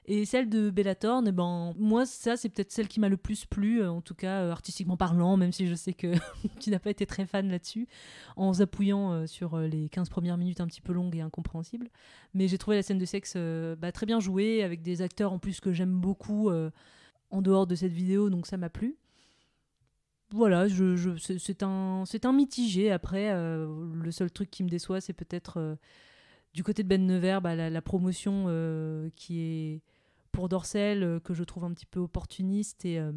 Et celle de Bellatorne eh ben, moi, ça, c'est peut-être celle qui m'a le plus plu, euh, en tout cas euh, artistiquement parlant, même si je sais que *laughs* tu n'as pas été très fan là-dessus, en s'appuyant euh, sur les 15 premières minutes un petit peu longues et incompréhensibles. Mais j'ai trouvé la scène de sexe bah, très bien jouée, avec des acteurs en plus que j'aime beaucoup en dehors de cette vidéo, donc ça m'a plu voilà, je, c'est un, un mitigé. Après, le seul truc qui me déçoit, c'est peut-être du côté de Ben Nevers, bah, la, promotion qui est pour Dorsel, euh, que je trouve un petit peu opportuniste et, euh,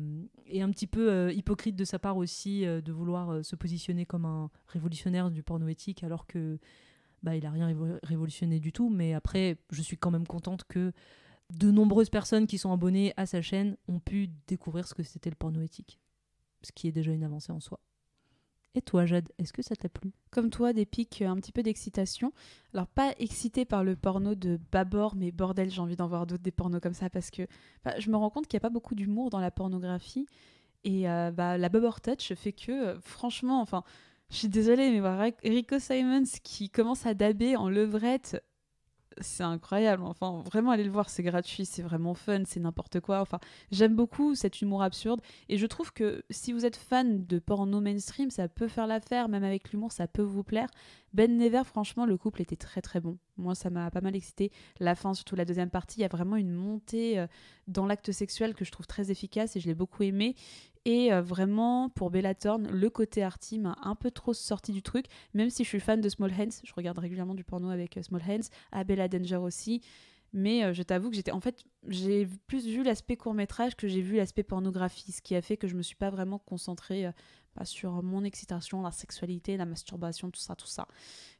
un petit peu euh, hypocrite de sa part aussi de vouloir se positionner comme un révolutionnaire du porno éthique alors que bah, il n'a rien révolutionné du tout. Mais après, je suis quand même contente que de nombreuses personnes qui sont abonnées à sa chaîne ont pu découvrir ce que c'était le porno éthique, ce qui est déjà une avancée en soi. Et toi, Jade, est-ce que ça t'a plu Comme toi, des pics euh, un petit peu d'excitation. Alors, pas excitée par le porno de Babord, mais bordel, j'ai envie d'en voir d'autres des pornos comme ça parce que bah, je me rends compte qu'il n'y a pas beaucoup d'humour dans la pornographie. Et euh, bah, la Babord Touch fait que, euh, franchement, enfin, je suis désolée, mais Rico Simons qui commence à daber en levrette c'est incroyable. Enfin, vraiment, allez le voir, c'est gratuit, c'est vraiment fun, c'est n'importe quoi. Enfin, j'aime beaucoup cet humour absurde. Et je trouve que si vous êtes fan de porno mainstream, ça peut faire l'affaire, même avec l'humour, ça peut vous plaire. Ben Never, franchement, le couple était très très bon. Moi, ça m'a pas mal excité. La fin, surtout la deuxième partie, il y a vraiment une montée euh, dans l'acte sexuel que je trouve très efficace et je l'ai beaucoup aimé. Et euh, vraiment, pour Bella Thorne, le côté arty m'a un peu trop sorti du truc, même si je suis fan de Small Hands, je regarde régulièrement du porno avec euh, Small Hands, à Bella Danger aussi. Mais euh, je t'avoue que j'étais. En fait, j'ai plus vu l'aspect court-métrage que j'ai vu l'aspect pornographie, ce qui a fait que je me suis pas vraiment concentrée bah, sur mon excitation, la sexualité, la masturbation, tout ça, tout ça.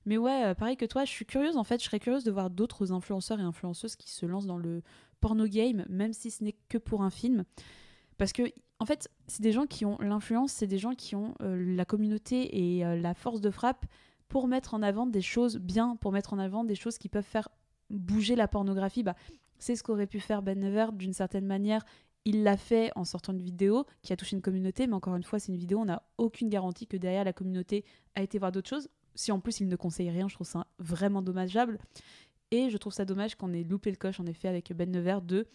Mais ouais, pareil que toi, je suis curieuse en fait, je serais curieuse de voir d'autres influenceurs et influenceuses qui se lancent dans le porno game, même si ce n'est que pour un film. Parce que en fait, c'est des gens qui ont l'influence, c'est des gens qui ont euh, la communauté et euh, la force de frappe pour mettre en avant des choses bien, pour mettre en avant des choses qui peuvent faire bouger la pornographie. Bah, c'est ce qu'aurait pu faire Ben Never d'une certaine manière. Il l'a fait en sortant une vidéo qui a touché une communauté, mais encore une fois, c'est une vidéo, on n'a aucune garantie que derrière la communauté a été voir d'autres choses. Si en plus il ne conseille rien, je trouve ça vraiment dommageable. Et je trouve ça dommage qu'on ait loupé le coche, en effet, avec Ben Nevers de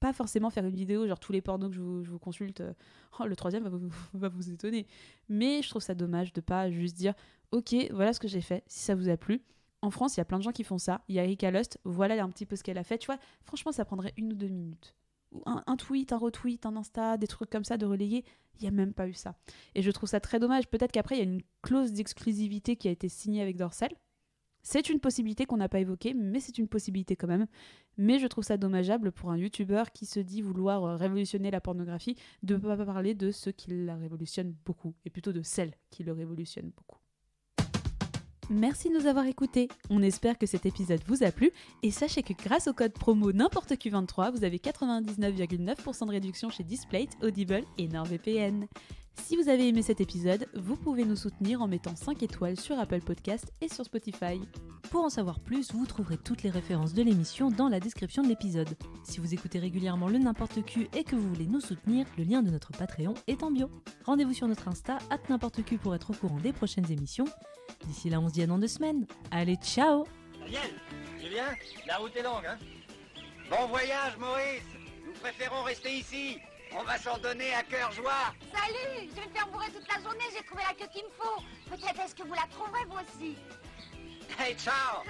pas forcément faire une vidéo, genre tous les pornos que je vous, consulte, euh, oh, le troisième *laughs* va vous, étonner. Mais je trouve ça dommage de pas juste dire, ok, voilà ce que j'ai fait, si ça vous a plu. En France, il y a plein de gens qui font ça. Il y a Erika Lust, voilà un petit peu ce qu'elle a fait. Tu vois, franchement, ça prendrait une ou deux minutes. Un, un, tweet, un retweet, un Insta, des trucs comme ça de relayer, il n'y a même pas eu ça. Et je trouve ça très dommage. Peut-être qu'après, il y a une clause d'exclusivité qui a été signée avec Dorsel, c'est une possibilité qu'on n'a pas évoquée, mais c'est une possibilité quand même. Mais je trouve ça dommageable pour un youtubeur qui se dit vouloir euh, révolutionner la pornographie de ne mm. pas parler de ceux qui la révolutionnent beaucoup, et plutôt de celles qui le révolutionnent beaucoup. Merci de nous avoir écoutés. On espère que cet épisode vous a plu et sachez que grâce au code promo n'importe Q23, vous avez 99,9% de réduction chez Displate, Audible et NordVPN. Si vous avez aimé cet épisode, vous pouvez nous soutenir en mettant 5 étoiles sur Apple Podcast et sur Spotify. Pour en savoir plus, vous trouverez toutes les références de l'émission dans la description de l'épisode. Si vous écoutez régulièrement le n'importe Qu' et que vous voulez nous soutenir, le lien de notre Patreon est en bio. Rendez-vous sur notre Insta, at n'importe qui pour être au courant des prochaines émissions. D'ici là, on se dit à dans deux semaines. Allez, ciao Daniel tu viens La route est longue, hein Bon voyage, Maurice Nous préférons rester ici on va s'en donner à cœur joie. Salut, je vais me faire bourrer toute la journée, j'ai trouvé la queue qu'il me faut. Peut-être est-ce que vous la trouverez vous aussi. Hey, ciao